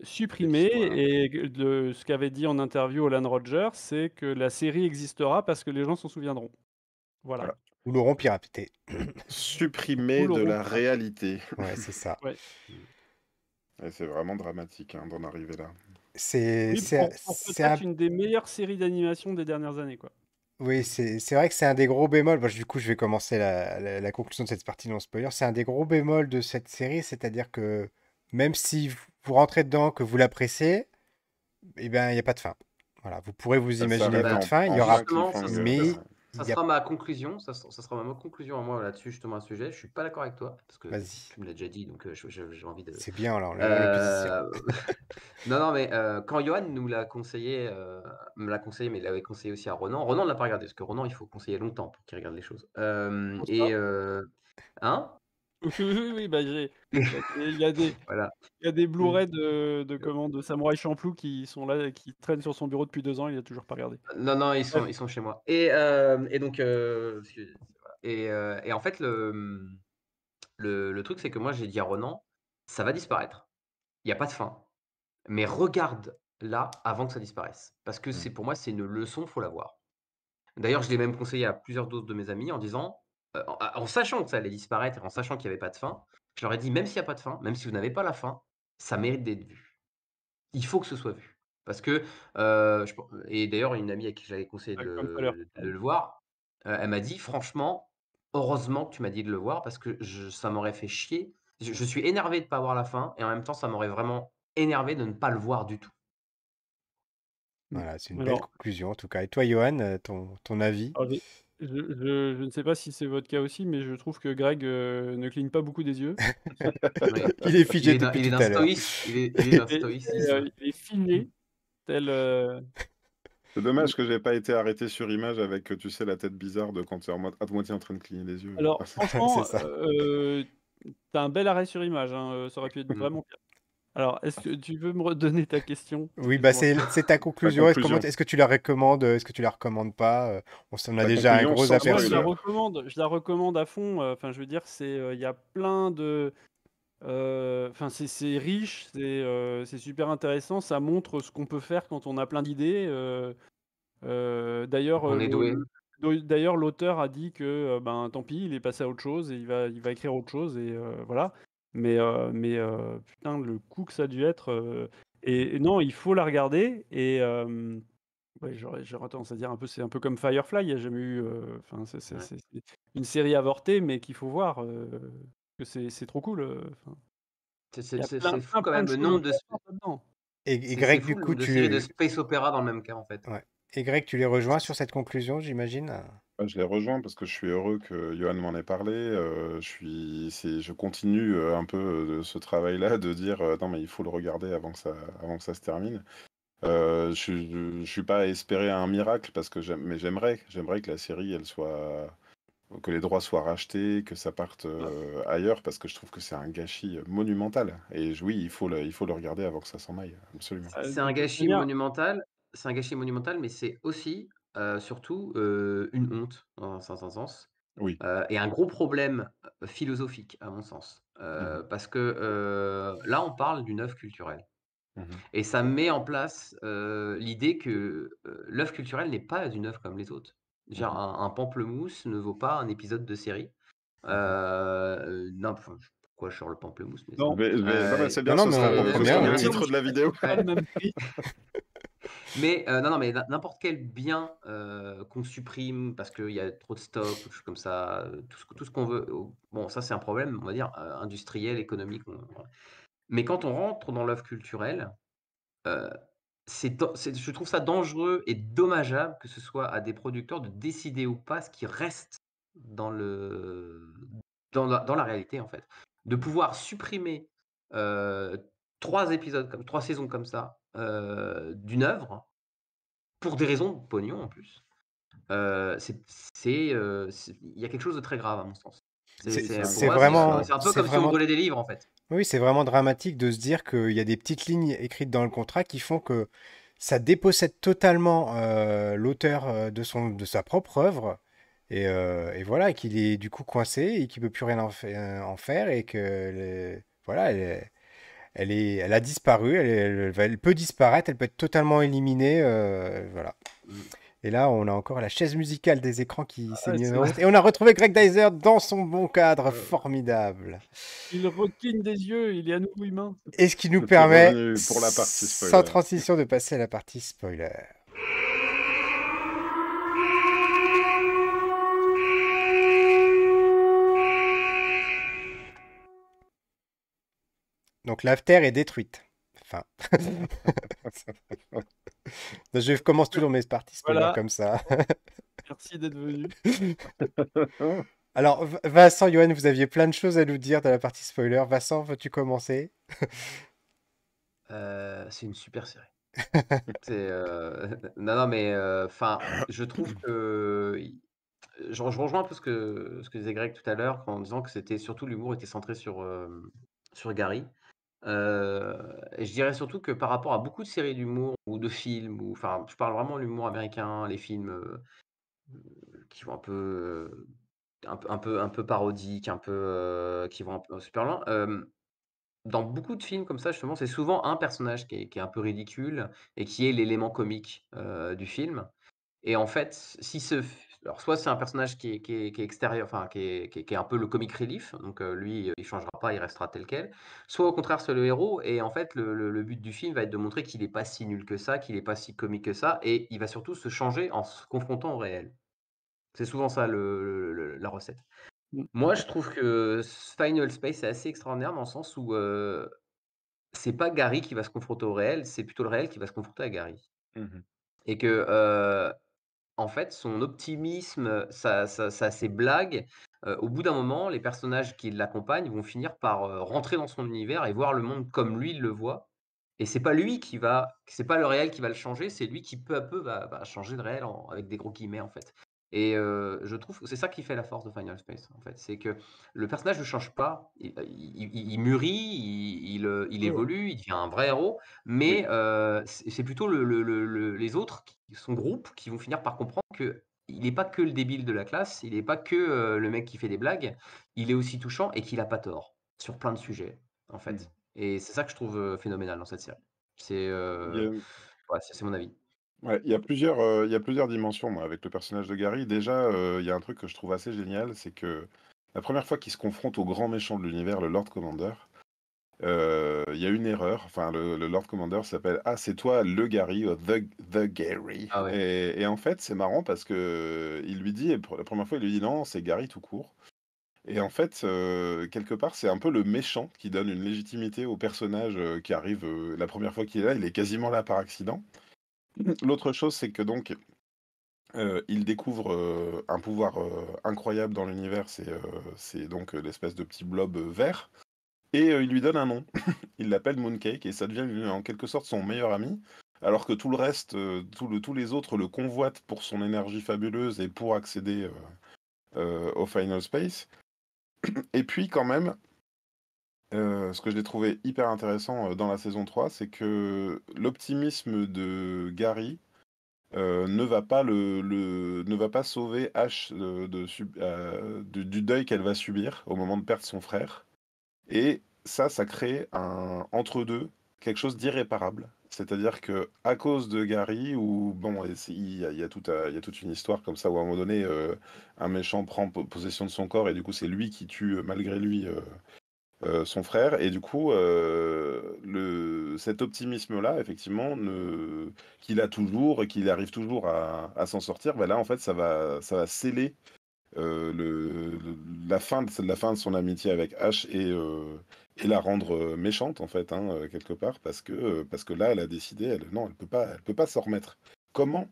supprimé et de ce qu'avait dit en interview Olan Rogers, c'est que la série existera parce que les gens s'en souviendront. Voilà. Ou l'auront piraté. supprimé de la réalité. Ouais, c'est ça. Mm. c'est vraiment dramatique hein, d'en arriver là. C'est une des meilleures séries d'animation des dernières années, quoi. Oui, c'est vrai que c'est un des gros bémols. Bah, du coup, je vais commencer la, la conclusion de cette partie non spoiler. C'est un des gros bémols de cette série, c'est-à-dire que même si vous rentrez dedans, que vous l'appréciez, eh ben, il n'y a pas de fin. Voilà, vous pourrez vous imaginer votre fin, il y aura mais ça sera ma conclusion, ça, sera ma conclusion à moi là-dessus justement à ce sujet. Je ne suis pas d'accord avec toi parce que tu me l'as déjà dit, donc euh, j'ai envie de. C'est bien alors. Euh, non non mais euh, quand Johan nous l'a conseillé, me l'a conseillé, mais il l'avait conseillé aussi à Ronan. Ronan l'a pas regardé parce que Ronan il faut conseiller longtemps pour qu'il regarde les choses. et hein Oui, oui, bah, Il y a des, Voilà. il y a des mmh. Blu-ray de, de, comment, de Samouraï champlou qui sont là, qui traînent sur son bureau depuis deux ans, il n'a toujours pas regardé. Ah, non, non, ils sont, ils sont chez moi. Et, euh, et donc, euh, et, euh, et, en fait, le, le, le truc, c'est que moi, j'ai dit à Ronan, ça va disparaître. Il n'y a pas de fin. Mais regarde là avant que ça disparaisse. Parce que mmh. c'est pour moi, c'est une leçon, il faut la voir. D'ailleurs, je l'ai même conseillé à plusieurs d'autres de mes amis en disant, euh, ah, en, sachant que ça allait disparaître, en sachant qu'il n'y avait pas de fin, je leur ai dit, même s'il n'y a pas de fin, même si vous n'avez pas la fin, ça mérite d'être vu. Il faut que ce soit vu. Parce que, euh, et d'ailleurs, une amie à qui j'avais conseillé de, de, le voir, euh, elle m'a dit, franchement, heureusement que tu m'as dit de le voir, parce que ça m'aurait fait chier. Je, suis énervé de ne pas avoir la fin, et en même temps, ça m'aurait vraiment énervé de ne pas le voir du tout. Voilà, c'est une belle conclusion en tout cas. Et toi, Johan, ton, ton avis je, ne sais pas si c'est votre cas aussi, mais je trouve que Greg euh, ne cligne pas beaucoup des yeux. il est figé il est, depuis il Il est, il tel. C'est dommage que j'ai pas été arrêté sur image avec, euh, tu sais, la tête bizarre de quand tu es à moitié en train de cligner les yeux. Alors, franchement, euh, t'as un bel arrêt sur image. Hein, ça aurait pu être mmh vraiment pire. Alors, est-ce que tu veux me redonner ta question Oui, bah c'est ta conclusion. Est-ce que tu la recommandes euh, Est-ce que tu la recommandes pas euh? On s'en a déjà un gros aperçu. je la recommande. à fond. Euh, enfin, je veux dire, c'est il y a plein de. Enfin, c'est riche, c'est super intéressant. Ça montre ce qu'on peut faire quand on a plein d'idées. D'ailleurs, D'ailleurs, l'auteur a dit que ben tant pis, il est passé à autre chose et il va, il va écrire autre chose et voilà. Mais, euh, mais euh, putain, le coup que ça a dû être. Euh, et, non, il faut la regarder. Et ouais, j'aurais tendance à dire un peu, c'est un peu comme Firefly. Il n'y a jamais eu. Enfin, c'est une série avortée, mais qu'il faut voir. que c'est trop cool. c'est fou quand même le nombre de. Et, et Greg, du coup, tu. de space opéra dans le même cas, en fait. Ouais. Et Greg, tu les rejoins sur cette conclusion, j'imagine bah, je les rejoins parce que je suis heureux que Johan m'en ait parlé. Euh, je, suis, je continue euh, un peu de euh, ce travail-là, de dire non mais il faut le regarder avant que ça, avant que ça se termine. je ne suis pas à espérer un miracle parce que mais j'aimerais, j'aimerais que la série elle soit, que les droits soient rachetés, que ça parte ah. ailleurs parce que je trouve que c'est un gâchis monumental. Et oui, il faut le, il faut le regarder avant que ça s'en aille, absolument. C'est un gâchis monumental c'est un gâchis monumental, mais c'est aussi, surtout, une honte, dans un sens. Oui. et un gros problème philosophique, à mon sens. Mmh parce que là, on parle d'une œuvre culturelle. Mmh et ça met en place l'idée que l'œuvre culturelle n'est pas une œuvre comme les autres. Mmh Genre, un, pamplemousse ne vaut pas un épisode de série. non, pourquoi je sur le pamplemousse mais Non, mais, c'est bien, ce le titre de la vidéo. Mais euh, non, non, mais n'importe quel bien euh, qu'on supprime parce qu'il y a trop de stock, comme ça, euh, tout ce, tout ce qu'on veut. Bon, ça, c'est un problème, on va dire, industriel, économique. Mais quand on rentre dans l'œuvre culturelle, c'est, je trouve ça dangereux et dommageable que ce soit à des producteurs de décider ou pas ce qui reste dans, le, dans, la, réalité, en fait. De pouvoir supprimer trois épisodes, comme, trois saisons comme ça, d'une œuvre, pour des raisons de pognon en plus, c'est, il y a quelque chose de très grave à mon sens. C'est vraiment. C'est un peu comme si on brûlait des livres en fait. Oui, c'est vraiment dramatique de se dire qu'il y a des petites lignes écrites dans le contrat qui font que ça dépossède totalement l'auteur de, de sa propre œuvre. Et, et voilà, qu'il est du coup coincé et qu'il ne peut plus rien en, faire et que voilà, elle, a disparu, elle, peut disparaître, elle peut être totalement éliminée. Euh, voilà. Mm. Et là, on a encore la chaise musicale des écrans qui ah, s'est mise Et on a retrouvé Greg Dyser dans son bon cadre, euh. formidable. Il recline des yeux, il est à nouveau humain. Et ce qui nous permet, pour la sans transition, de passer à la partie spoiler. Donc Terre est détruite. Enfin. je commence toujours mes parties spoiler comme ça. Merci d'être venu. Alors, Vincent, Yoann, vous aviez plein de choses à nous dire dans la partie spoiler. Vincent, veux-tu commencer euh, C'est une super série. Euh, non, non, mais euh, je trouve que je, rejoins un peu ce que, ce que disait Greg tout à l'heure en disant que c'était surtout l'humour était centré sur, sur Gary je dirais surtout que par rapport à beaucoup de séries d'humour ou de films ou enfin, je parle vraiment de l'humour américain, les films, mmh, qui vont un peu, un peu un peu parodiques, un peu, qui vont un peu super loin. dans beaucoup de films comme ça, justement, c'est souvent un personnage qui est un peu ridicule et qui est l'élément comique, du film et en fait, si ce alors, soit c'est un personnage qui est, extérieur, enfin, qui est, un peu le comic relief, donc lui, il changera pas, il restera tel quel. Soit au contraire, c'est le héros, et en fait, le, but du film va être de montrer qu'il n'est pas si nul que ça, qu'il n'est pas si comique que ça, et il va surtout se changer en se confrontant au réel. C'est souvent ça le, la recette. Mmh. Moi, je trouve que Final Space est assez extraordinaire dans le sens où c'est pas Gary qui va se confronter au réel, c'est plutôt le réel qui va se confronter à Gary. Mmh et que en fait, son optimisme, ça sa, blague ses blagues, au bout d'un moment, les personnages qui l'accompagnent vont finir par rentrer dans son univers et voir le monde comme lui le voit. Et c'est pas lui qui va, c'est pas le réel qui va le changer, c'est lui qui peu à peu va, changer de réel avec des gros guillemets en fait. Et je trouve c'est ça qui fait la force de Final Space, en fait. C'est que le personnage ne change pas, il, mûrit, il, il, évolue, il devient un vrai héros, mais c'est plutôt le, les autres, son groupe, qui vont finir par comprendre que il n'est pas que le débile de la classe, il n'est pas que le mec qui fait des blagues, il est aussi touchant et qu'il n'a pas tort sur plein de sujets, en fait. Mmh. Et c'est ça que je trouve phénoménal dans cette série. C'est mon avis. Ouais, il y a plusieurs, euh, il y a plusieurs dimensions, avec le personnage de Gary. Déjà, euh, il y a un truc que je trouve assez génial, c'est que la première fois qu'il se confronte au grand méchant de l'univers, le Lord Commander, euh, il y a une erreur. Enfin, le Lord Commander s'appelle: «Ah, c'est toi le Gary, the the Gary» ah et en fait, c'est marrant parce il lui dit et pour la première fois, il lui dit: «Non, c'est Gary tout court» et en fait, quelque part, c'est un peu le méchant qui donne une légitimité au personnage, qui arrive, la première fois qu'il est là, il est quasiment là par accident L'autre chose, c'est que donc, euh, il découvre euh, un pouvoir euh, incroyable dans l'univers, c'est donc l'espèce de petit blob vert, et il lui donne un nom. il l'appelle Mooncake, et ça devient en quelque sorte son meilleur ami, alors que tout le reste, tous les autres le convoitent pour son énergie fabuleuse et pour accéder au Final Space. et puis quand même, euh, ce que j'ai trouvé hyper intéressant euh, dans la saison 3, c'est que l'optimisme de Gary euh, ne, va pas le, ne va pas sauver Ash du, deuil qu'elle va subir au moment de perdre son frère. Et ça, ça crée un entre-deux, quelque chose d'irréparable. C'est-à-dire que à cause de Gary, ou bon, il y a, y a toute une histoire comme ça où à un moment donné, un méchant prend possession de son corps et du coup c'est lui qui tue malgré lui euh, son frère. Et du coup, euh, cet optimisme-là, effectivement, qu'il a toujours et qu'il arrive toujours à, s'en sortir, ben là, en fait, ça va, ça va sceller euh, le, la, fin de, la fin de son amitié avec Ash et, et la rendre méchante, en fait, hein, quelque part, parce que, parce que là, elle a décidé, non, elle peut pas, elle peut pas s'en remettre. Comment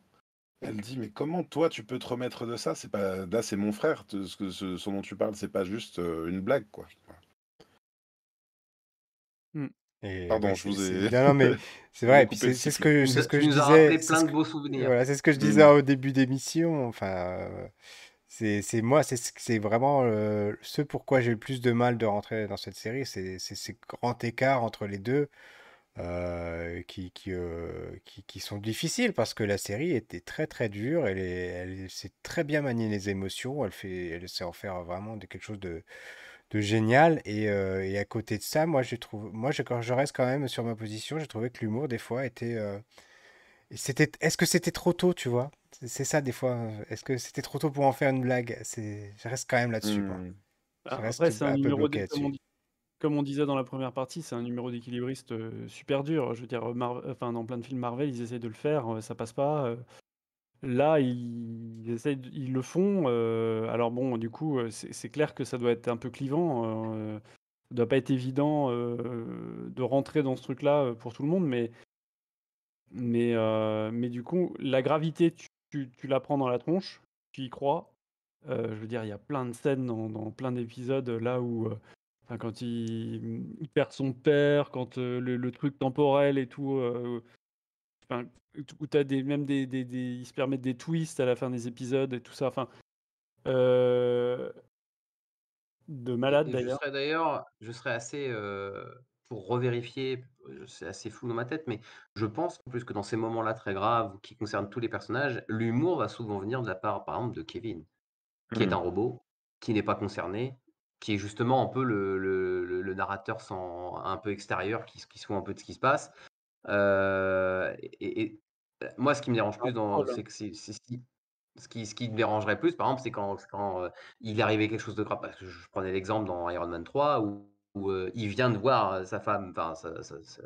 elle dit mais comment toi tu peux te remettre de ça C'est pas là c'est mon frère ce, ce, dont tu parles c'est pas juste une blague quoi. Mmh. Pardon, je vous ai. mais c'est vrai. c'est ce que, ce que je disais. plein de beaux souvenirs. Voilà, c'est ce que je disais mmh. au début d'émission. Enfin, euh, c'est moi, c'est vraiment euh, ce pourquoi j'ai le plus de mal de rentrer dans cette série. C'est ces grands écarts entre les deux euh, qui, qui, sont difficiles parce que la série était très très dure. Elle, est, très bien manier les émotions. Elle, fait, elle sait en faire vraiment quelque chose de de génial. Euh, et, à côté de ça, moi, je, trouve, moi je, je reste quand même sur ma position. J'ai trouvé que l'humour, des fois, était. Euh, c'était, est-ce que c'était trop tôt, tu vois C'est ça, des fois. Hein. Est-ce que c'était trop tôt pour en faire une blague c'est, Je reste quand même là-dessus. Mmh. Ah, après, c'est un, numéro comme on disait dans la première partie, c'est un numéro d'équilibriste euh, super dur. Je veux dire, enfin, dans plein de films Marvel, ils essaient de le faire, ça passe pas. Là, ils, le font. Euh, alors bon, du coup, euh, c'est clair que ça doit être un peu clivant. Euh, doit pas être évident euh, de rentrer dans ce truc-là pour tout le monde, mais mais du coup, la gravité, tu, la prends dans la tronche, tu y crois. je veux dire, il y a plein de scènes dans, plein d'épisodes là où quand il, perd son père, quand le, truc temporel et tout, Enfin, où tu as des, même des, des, Ils se permettent des twists à la fin des épisodes et tout ça. Enfin. Euh, de malade d'ailleurs. Je serais d'ailleurs, je serais assez euh, pour revérifier, c'est assez fou dans ma tête, mais je pense en plus que dans ces moments-là très graves qui concernent tous les personnages, l'humour va souvent venir de la part, par exemple, de Kevin, qui est mmh. un robot, qui n'est pas concerné, qui est justement un peu le, le, narrateur sans, un peu extérieur, qui, qui se fout un peu de ce qui se passe, et, moi, ce qui me dérange plus, dans, hein. c'est que ce, qui, qui me dérangerait plus, par exemple, c'est quand, quand il arrivait quelque chose de grave. je prenais l'exemple dans Iron Man 3 où, il vient de voir sa femme, enfin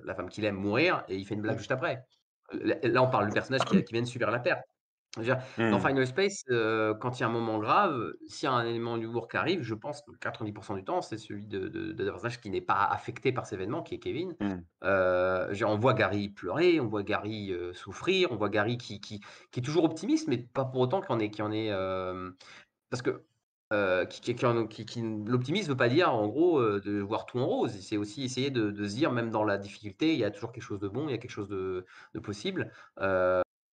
la femme qu'il aime mourir, et il fait une blague juste après. Là, on parle du personnage qui, qui vient de subir la perte. Dans mmh. Final Space, quand il y a un moment grave, s'il y a un élément d'humour qui arrive, je pense que 90% du temps, c'est celui de, de, qui n'est pas affecté par cet événement, qui est Kevin. Mmh. on voit Gary pleurer, on voit Gary souffrir, on voit Gary qui, qui, est toujours optimiste, mais pas pour autant qu'on est, en est parce que qui, l'optimisme ne veut pas dire en gros de voir tout en rose. C'est aussi essayer de, se dire, même dans la difficulté, il y a toujours quelque chose de bon, il y a quelque chose de, possible.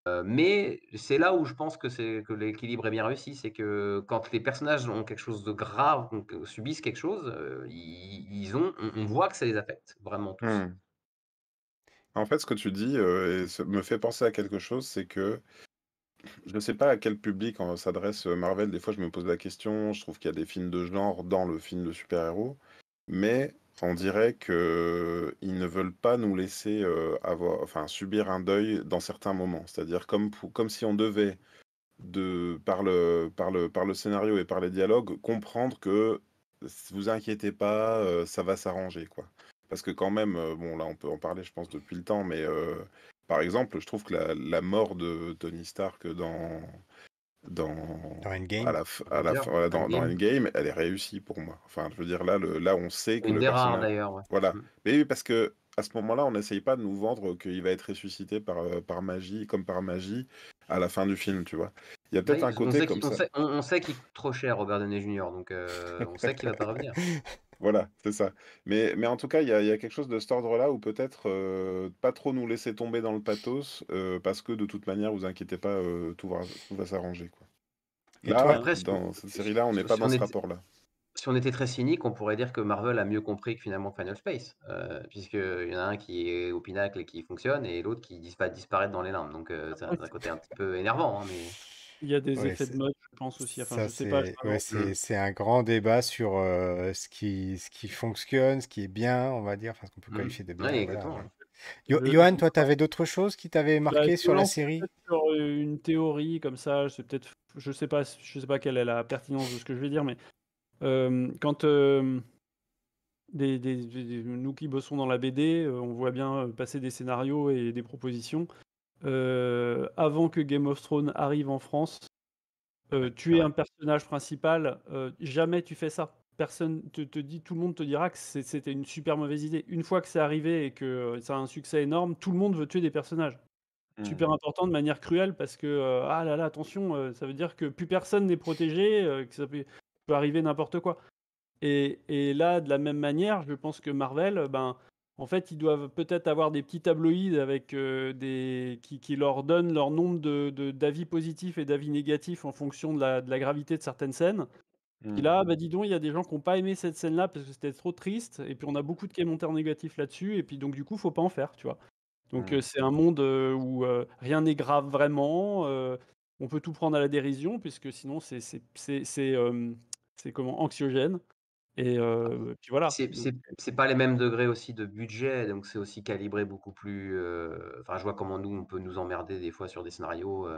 Euh, mais c'est là où je pense que, que l'équilibre est bien réussi, c'est que quand les personnages ont quelque chose de grave, subissent quelque chose, euh, ils, ont, on, voit que ça les affecte vraiment tous. Mmh. En fait, ce que tu dis euh, et me fait penser à quelque chose, c'est que je ne sais pas à quel public s'adresse Marvel. Des fois, je me pose la question. Je trouve qu'il y a des films de genre dans le film de super-héros, mais on dirait qu'ils ne veulent pas nous laisser euh, avoir, enfin, subir un deuil dans certains moments. C'est-à-dire comme, comme si on devait, de, par, le, par, le, par le scénario et par les dialogues, comprendre que vous inquiétez pas, euh, ça va s'arranger. quoi. Parce que quand même, euh, bon là on peut en parler je pense depuis le temps, mais par exemple je trouve que la mort de Tony Stark dans, dans, Endgame, à la, dans, elle est réussie pour moi. Enfin, je veux dire, là, là on sait que. Une des rares d'ailleurs. Voilà. Mm. Mais parce que à ce moment-là, on n'essaye pas de nous vendre qu'il va être ressuscité par, euh, par magie, comme par magie, à la fin du film, tu vois. Il y a peut-être un côté comme ça. On sait, qu'il est trop cher, Robert Downey Jr., donc euh, on sait qu'il va pas revenir. Voilà, c'est ça. Mais, mais en tout cas, il y a, quelque chose de cet ordre-là où peut-être euh, pas trop nous laisser tomber dans le pathos, euh, parce que de toute manière, vous inquiétez pas, euh, tout va, s'arranger. Quoi. Là, après, dans cette série-là, on n'est pas dans ce rapport-là. si on était très cynique, on pourrait dire que Marvel a mieux compris que finalement Final Space, puisqu'il y en a un qui est au pinacle et qui fonctionne, et l'autre qui disparaît disparaître dans les limbes. Donc c'est un, côté un petit peu énervant, hein, mais Il y a des effets de mode aussi. c'est un grand débat sur ce, qui, ce qui fonctionne, ce qui est bien, on va dire, enfin, qu'on peut mmh. qualifier de bien. Johan, toi, tu avais d'autres choses qui t'avaient bah, marqué sur la série Une théorie comme ça, je peut-être, je sais pas, je sais pas quelle est la pertinence de ce que je vais dire, mais quand nous qui bossons dans la BD, on voit bien passer des scénarios et des propositions. avant que Game of Thrones arrive en France, euh, tuer un personnage principal, euh, jamais tu fais ça. Personne te, dit, tout le monde te dira que c'était une super mauvaise idée. Une fois que c'est arrivé et que euh, ça a un succès énorme, tout le monde veut tuer des personnages. Mmh. Super important de manière cruelle parce que, ah là là, attention, ça veut dire que plus personne n'est protégé, que ça peut, arriver n'importe quoi. et, là, de la même manière, je pense que Marvel, ben, en fait, ils doivent peut-être avoir des petits tabloïds avec euh, qui, leur donnent leur nombre de d'avis positifs et d'avis négatifs en fonction de la, gravité de certaines scènes. là, mmh. bah, dis donc, il y a des gens qui n'ont pas aimé cette scène-là parce que c'était trop triste. Et puis on a beaucoup de commentaires négatifs là-dessus. Et puis donc du coup, faut pas en faire, tu vois. Donc mmh. euh, c'est un monde euh, où rien n'est grave vraiment. on peut tout prendre à la dérision puisque sinon c'est c'est comment anxiogène. Et ah puis voilà. C'est pas les mêmes degrés aussi de budget, donc c'est aussi calibré beaucoup plus. Enfin, je vois comment nous, on peut nous emmerder des fois sur des scénarios,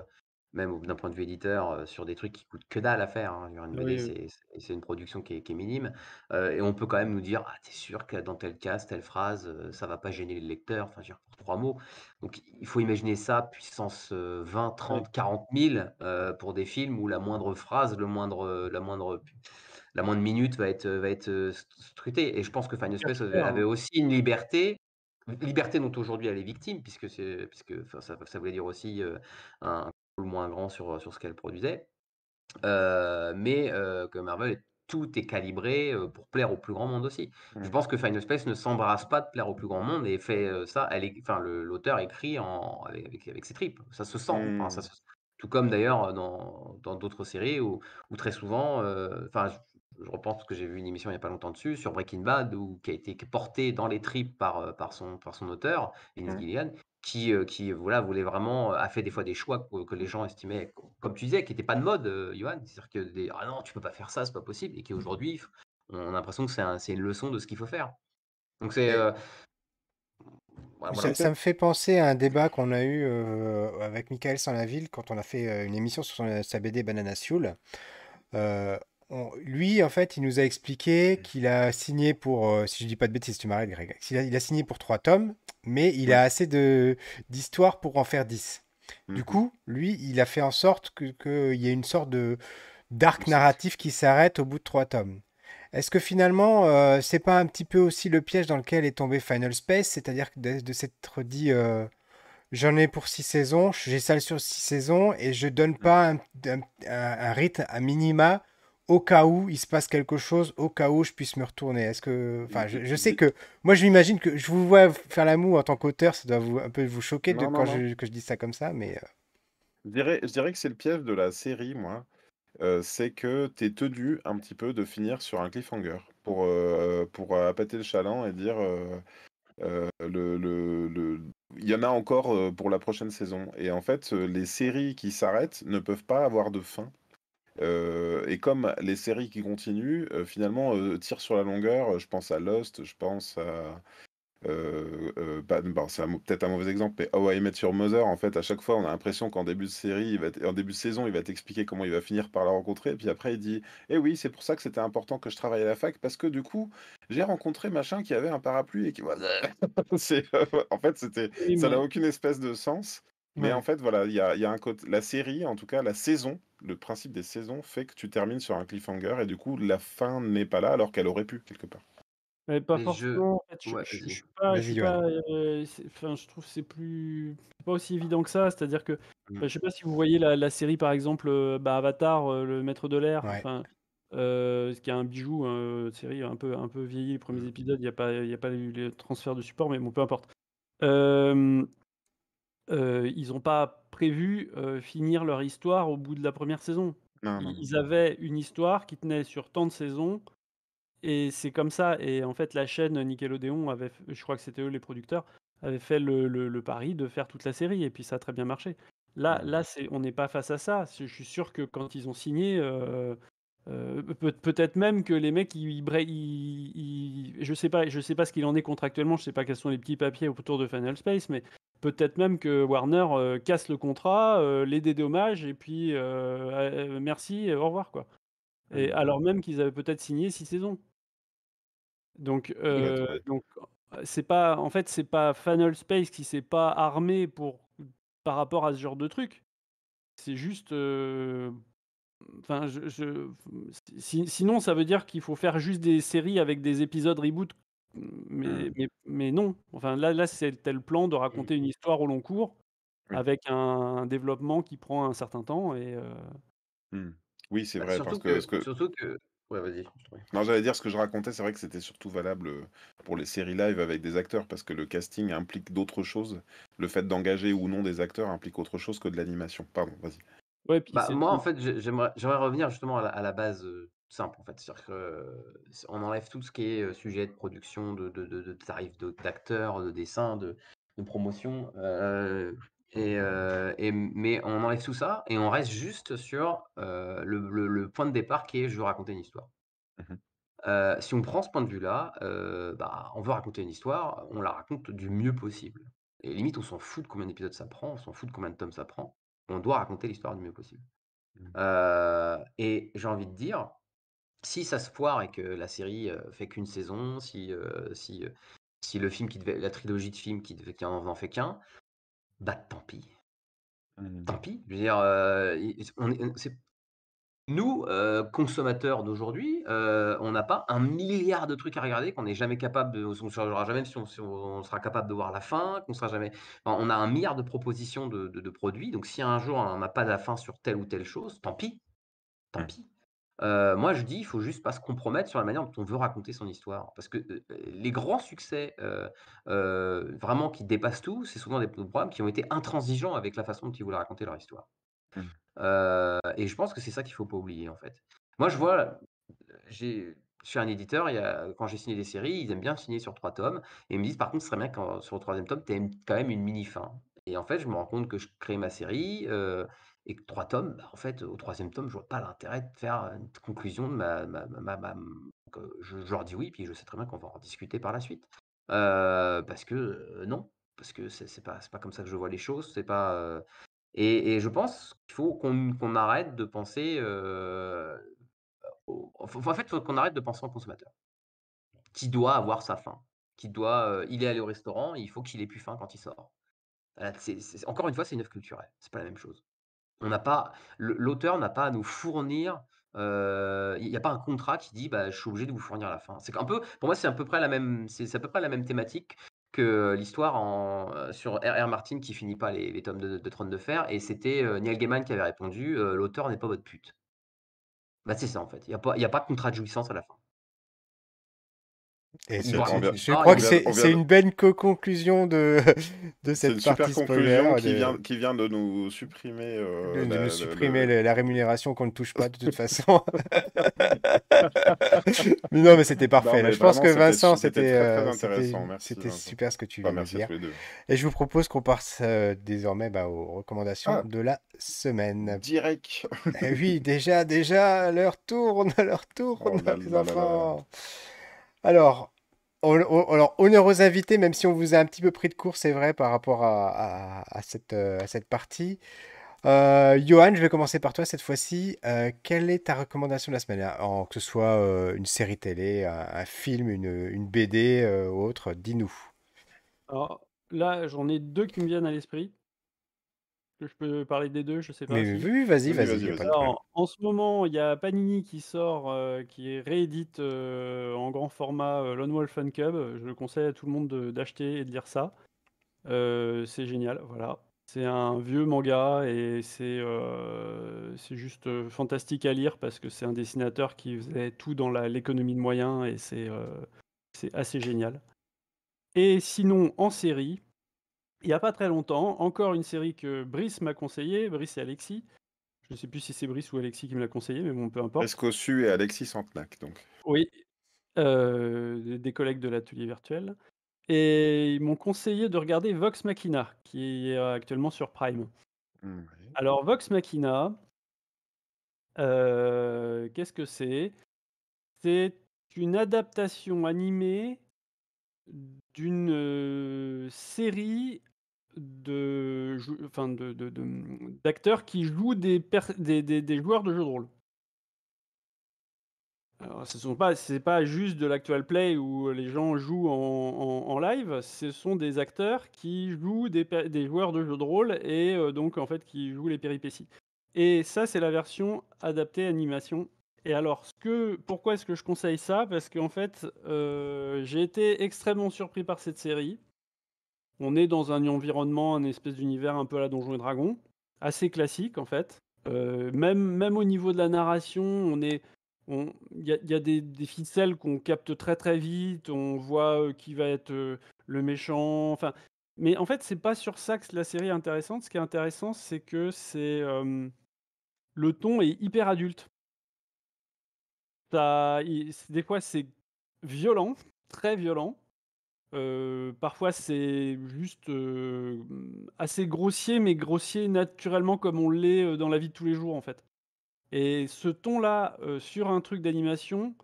même d'un point de vue éditeur, sur des trucs qui coûtent que dalle à faire. Hein. Une BD, c'est une production qui est, qui est minime. et on peut quand même nous dire, ah, t'es sûr que dans tel cas telle phrase, ça va pas gêner le lecteur, enfin, je pour trois mots. Donc, il faut imaginer ça, puissance 20, 30, 40 000 pour des films où la moindre phrase, le moindre, la moindre la moindre minute va être, va être scrutée. Et je pense que Final Space hein. avait aussi une liberté liberté dont aujourd'hui elle est victime, puisque, c'est puisque ça, voulait dire aussi un peu moins grand sur, sur ce qu'elle produisait. mais que Marvel, tout est calibré pour plaire au plus grand monde aussi. Mmh je pense que Final Space ne s'embrasse pas de plaire au plus grand monde et fait ça. Elle enfin, l'auteur écrit en, avec, avec, ses tripes. Ça se sent. Mmh. tout comme d'ailleurs dans d'autres séries où, où, très souvent, enfin, je repense que j'ai vu une émission il n'y a pas longtemps dessus, sur Breaking Bad, ou qui a été portée dans les tripes par, euh, par, son, par son auteur, Vince Gillian, qui, euh, qui euh, voilà, voulait vraiment, a fait des fois des choix que, les gens estimaient, comme tu disais, qui n'étaient pas de mode, euh, Johan. C'est-à-dire que des, ah non, tu peux pas faire ça, c'est pas possible, et qui mmh. aujourd'hui, on a l'impression que c'est une leçon de ce qu'il faut faire. Donc c'est. ça, me fait penser à un débat qu'on a eu avec Michael Saint-Laville quand on a fait une émission sur sa BD Banana Sioule lui, en fait, il nous a expliqué mm. qu'il a signé pour, euh, si je dis pas de bêtises, tu m'arrêtes, Greg, il a, signé pour trois tomes, mais il a assez d'histoires pour en faire 10. Du mm-hmm. coup, lui, il a fait en sorte qu'il y ait une sorte de dark narratif qui s'arrête au bout de trois tomes. Est-ce que finalement, euh, c'est pas un petit peu aussi le piège dans lequel est tombé Final Space, c'est-à-dire de, de s'être dit euh, j'en ai pour six saisons, j'ai ça sur six saisons et je donne mm. pas un, un, un à minima au cas où il se passe quelque chose, au cas où je puisse me retourner. Est-ce que, enfin, je, sais que moi, je m'imagine que je vous vois faire l'amour en tant qu'auteur, ça doit vous, un peu vous choquer de, quand que je dis ça comme ça, mais. Euh. Je dirais, je dirais que c'est le piège de la série, moi. Euh, c'est que tu es tenu un petit peu de finir sur un cliffhanger pour, euh, pour appâter le chaland et dire le, le, il y en a encore pour la prochaine saison. Et en fait, les séries qui s'arrêtent ne peuvent pas avoir de fin et comme les séries qui continuent, finalement, tirent sur la longueur. Je pense à Lost, je pense à. Bah, bah, c'est peut-être un mauvais exemple, mais How I Met Your Mother, en fait, à chaque fois, on a l'impression qu'en début de série, en début de saison, il va t'expliquer comment il va finir par la rencontrer, et puis après, il dit Eh oui, c'est pour ça que c'était important que je travaille à la fac, parce que du coup, j'ai rencontré machin qui avait un parapluie et qui. Euh, en fait, c'était, ça n'a aucune espèce de sens. Mais en fait, voilà, il y a, y a un côté. La série, en tout cas, la saison, le principe des saisons fait que tu termines sur un cliffhanger et du coup la fin n'est pas là alors qu'elle aurait pu quelque part. Mais pas forcément. Je... pas. Euh, trouve c'est plus pas aussi évident que ça. C'est-à-dire que mm. je sais pas si vous voyez la, série par exemple euh, bah, Avatar, euh, le maître de l'air. ce qui est un bijou, hein, une série un peu un peu vieillie, les premiers mm. épisodes, il n'y a pas il a pas eu les transfert de support, mais bon peu importe. Euh, euh, ils n'ont pas prévu euh, finir leur histoire au bout de la première saison. Ils avaient une histoire qui tenait sur tant de saisons, et c'est comme ça. Et en fait, la chaîne Nickelodeon avait, je crois que c'était eux les producteurs, avait fait le, pari de faire toute la série, et puis ça a très bien marché. Là, là, on n'est pas face à ça. Je suis sûr que quand ils ont signé, euh, peut-être même que les mecs, je sais pas, je sais pas ce qu'il en est contractuellement. Je sais pas quels sont les petits papiers autour de Final Space, mais Peut-être même que Warner euh, casse le contrat, euh, les dédommages, et puis euh, merci merci, au revoir. quoi. Et mmh. alors même qu'ils avaient peut-être signé six saisons. Donc, donc c'est pas, en fait, c'est pas Funnel Space qui s'est pas armé pour, par rapport à ce genre de truc. C'est juste. Enfin, sinon, ça veut dire qu'il faut faire juste des séries avec des épisodes reboot Mmh. mais, mais, mais, non. Enfin, là, là c'est le plan de mmh. raconter une histoire au long cours avec un, développement qui prend un certain temps. Et, mmh. Oui, c'est bah, vrai. parce que, vas-y. Non, j'allais dire ce que je racontais, c'est vrai que c'était surtout valable pour les séries live avec des acteurs parce que le casting implique d'autres choses. Le fait d'engager ou non des acteurs implique autre chose que de l'animation. Pardon, vas-y. Bah, moi, en fait, j'aimerais revenir justement à la, base simple en fait. C'est-à-dire qu'on enlève tout ce qui est sujet de production, de, tarifs d'acteurs, de dessins, de, promotion. et, mais on enlève tout ça et on reste juste sur le, point de départ qui est je veux raconter une histoire. Mmh si on prend ce point de vue-là, bah, on veut raconter une histoire, on la raconte du mieux possible. Et limite, on s'en fout de combien d'épisodes ça prend, on s'en fout de combien de tomes ça prend. On doit raconter l'histoire du mieux possible. Mmh et j'ai envie de dire, si ça se foire et que la série fait qu'une saison, si, si, le film qui devait, la trilogie de films qui, devait, qui en, en fait qu'un, bah tant pis. Tant mmh. pis. Je veux dire, nous, consommateurs d'aujourd'hui, on n'a pas un milliard de trucs à regarder qu'on n'est jamais capable de. On ne sera jamais si on, sera capable de voir la fin, qu'on sera jamais. on a un milliard de propositions de, produits. Donc si un jour on n'a pas la fin sur telle ou telle chose, tant pis. Tant mmh. pis moi, je dis, il faut juste pas se compromettre sur la manière dont on veut raconter son histoire. Parce que les grands succès, vraiment, qui dépassent tout, c'est souvent des programmes qui ont été intransigeants avec la façon dont ils voulaient raconter leur histoire. Mmh. et je pense que c'est ça qu'il faut pas oublier, en fait. Moi, je vois, j'ai je suis un éditeur, quand j'ai signé des séries, ils aiment bien signer sur trois tomes. Et ils me disent, par contre, ce serait bien quand sur le troisième tome, tu aies quand même une mini-fin. Et en fait, je me rends compte que je crée ma série, et trois tomes, bah, en fait, au troisième tome, je vois pas l'intérêt de faire une conclusion de ma. Euh, je, leur dis oui, puis je sais très bien qu'on va en discuter par la suite. Euh, parce que euh, non, parce que c'est pas, pas comme ça que je vois les choses, c'est pas. et, je pense qu'il faut qu'on arrête de penser. au- en fait, qu'on arrête de penser en consommateur, qui doit avoir sa faim, qui doit. il est allé au restaurant, il faut qu'il ait plus faim quand il sort. encore une fois, c'est une œuvre culturelle, c'est pas la même chose n'a pas, l'auteur n'a pas à nous fournir euh, il n'y a pas un contrat qui dit bah, je suis obligé de vous fournir la fin. C'est un peu, pour moi, c'est à peu près la même, c'est à peu près la même thématique que l'histoire euh, sur R.R. Martin qui finit pas les, tomes de, de Trône de Fer. Et c'était euh, Neil Gaiman qui avait répondu l'auteur n'est pas votre pute. Bah, c'est ça en fait. Il n'y a, y a pas de contrat de jouissance à la fin je ah, crois que c'est une belle conclusion de, de cette partie qui, Vient, de nous supprimer, euh, de, la, nous supprimer la, rémunération qu'on ne touche pas de toute façon. mais non, mais c'était parfait. je pense que Vincent, c'était super ce que tu bah, viens de dire. Et je vous propose qu'on passe euh, désormais bah, aux recommandations ah. de la semaine. Direct. Eh oui, déjà, déjà, l'heure tourne, l'heure oh tourne, les enfants. Alors, on, alors, honneur aux invités, même si on vous a un petit peu pris de court, c'est vrai, par rapport à, euh, cette, partie. Euh, Johan, je vais commencer par toi cette fois-ci. Euh, quelle est ta recommandation de la semaine Que ce soit une série télé, un, film, une, une BD ou autre, dis-nous. Alors là, j'en ai deux qui me viennent à l'esprit je peux parler des deux, je sais pas. Mais vas-y, vas-y. en ce moment, il y a Panini qui sort, euh, qui réédite euh, en grand format euh, Lone Wolf Fun Cub. Je le conseille à tout le monde d'acheter et de lire ça. c'est génial, voilà. C'est un vieux manga et c'est juste fantastique à lire parce que c'est un dessinateur qui faisait tout dans l'économie de moyens et c'est assez génial. Et sinon, en série, il n'y a pas très longtemps, encore une série que Brice m'a conseillée, Brice et Alexis. Je ne sais plus si c'est Brice ou Alexis qui me l'a conseillé, mais bon, peu importe. Escossu et Alexis Santenac, donc. Oui, euh, des collègues de l'atelier virtuel. Et ils m'ont conseillé de regarder Vox Machina, qui est actuellement sur Prime. Mmh, Alors, Vox Machina, euh, qu'est-ce que c'est C'est une adaptation animée d'une euh, série de, enfin de, d'acteurs qui jouent des, des, joueurs de jeux de rôle. ce sont pas, c'est pas juste de l'actual play où les gens jouent en, en, live. Ce sont des acteurs qui jouent des, joueurs de jeux de rôle et euh, donc en fait qui jouent les péripéties. Et ça, c'est la version adaptée animation. Et alors, ce pourquoi est-ce que je conseille ça Parce qu'en fait, euh, j'ai été extrêmement surpris par cette série on est dans un environnement, un espèce d'univers un peu à la Donjon et Dragon, assez classique en fait. Euh, même, même au niveau de la narration, on est, il y a, des, ficelles qu'on capte très très vite. On voit euh, qui va être euh, le méchant. Enfin, mais en fait, c'est pas sur ça que la série est intéressante. Ce qui est intéressant, c'est que c'est le ton est hyper adulte. Ça, des fois, c'est violent, très violent. Euh, parfois c'est juste euh, assez grossier, mais grossier naturellement comme on l'est euh, dans la vie de tous les jours en fait. Et ce ton-là euh, sur un truc d'animation,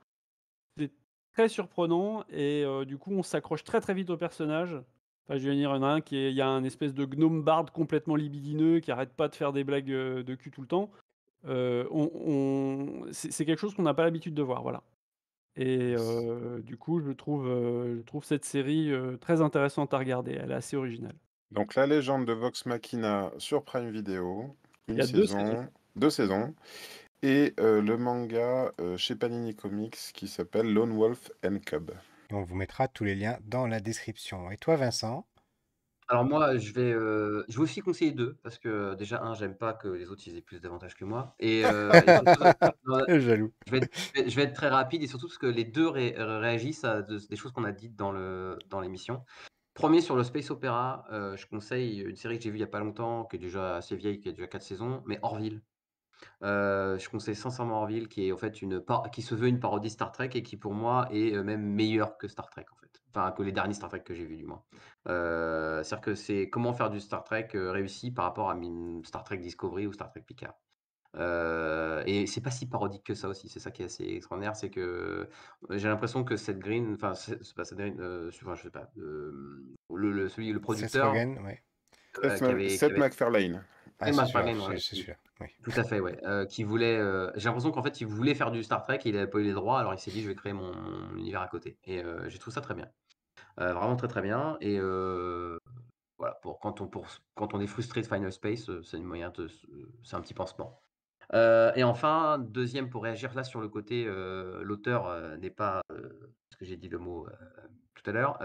c'est très surprenant et du coup on s'accroche très très vite au personnage. Enfin, je vais venir en un qui est, il y a un espèce de gnome barde complètement libidineux qui arrête pas de faire des blagues de cul tout le temps. c'est quelque chose qu'on n'a pas l'habitude de voir, voilà. Et du coup, je trouve, cette série très intéressante à regarder. Elle est assez originale. Donc, La légende de Vox Machina sur Prime Video. Une y a saison, deux saisons. Deux saisons. Et le manga chez Panini Comics qui s'appelle Lone Wolf and Cub. On vous mettra tous les liens dans la description. Et toi, Vincent alors moi, je vais, euh, je vais aussi conseiller deux, parce que déjà, un, j'aime pas que les autres ils aient plus d'avantages que moi. Et, je, vais être, très rapide, et surtout parce que les deux euh, réagissent à des choses qu'on a dites dans le dans l'émission. Premier, sur le Space Opera, je conseille une série que j'ai vue il y a pas longtemps, qui est déjà assez vieille, qui a déjà quatre saisons, mais Orville. je conseille sincèrement Orville, qui est en fait une qui se veut une parodie Star Trek et qui pour moi est même meilleure que Star Trek. en Enfin, que les derniers Star Trek que j'ai vus, du moins. Euh, c'est-à-dire que c'est comment faire du Star Trek euh, réussi par rapport à Star Trek Discovery ou Star Trek Picard. Euh, et c'est pas si parodique que ça aussi. C'est ça qui est assez extraordinaire, c'est que j'ai l'impression que Seth Green, enfin c'est pas Seth Green, enfin, je sais pas, le, le, celui le producteur, Seth, Rogen, Seth, ah, c'est sûr, Oui. Tout à fait, ouais. qui voulait, j'ai l'impression qu'en fait il voulait faire du Star Trek, il n'avait pas eu les droits, alors il s'est dit je vais créer mon, mon univers à côté. Et j'ai trouvé ça très bien vraiment très très bien. Et voilà, pour, quand, on, pour, quand on est frustré de Final Space, c'est moyen de, c'est un petit pansement. et enfin, deuxième, pour réagir là sur le côté, l'auteur n'est pas, ce que j'ai dit le mot tout à l'heure,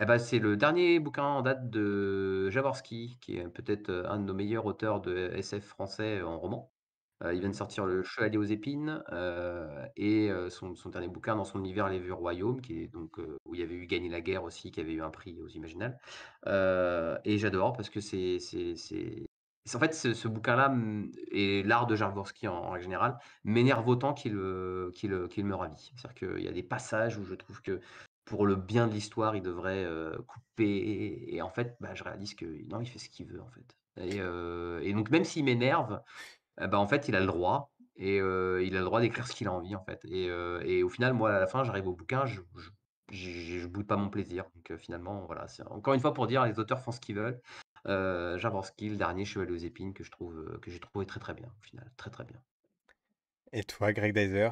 eh ben, c'est le dernier bouquin en date de Jaworski, qui est peut-être un de nos meilleurs auteurs de SF français en roman. Euh, il vient de sortir Le Chevalier aux épines euh, et euh, son, dernier bouquin dans son univers Les Vieux Royaumes, qui est donc où il y avait eu Gagner la guerre aussi, qui avait eu un prix aux Imaginales. et j'adore parce que c'est. En fait, ce, bouquin-là et l'art de Jarvorski en, en, règle m'énerve autant qu'il me ravit. C'est-à-dire qu'il y a des passages où je trouve que pour le bien de l'histoire, il devrait couper. Et, en fait, bah, je réalise que non, il fait ce qu'il veut en fait. Et, et, donc, même s'il m'énerve, eh ben, en fait, il a le droit. Et il a le droit d'écrire ce qu'il a envie, en fait. Et, au final, moi, à la fin, j'arrive au bouquin, je, je, boude pas mon plaisir. Donc finalement, voilà. encore une fois pour dire, les auteurs font ce qu'ils veulent. Euh, qu'il, le dernier Chevalier aux épines que je trouve que j'ai trouvé très très bien au final, très très bien. Et toi, Greg Dyser,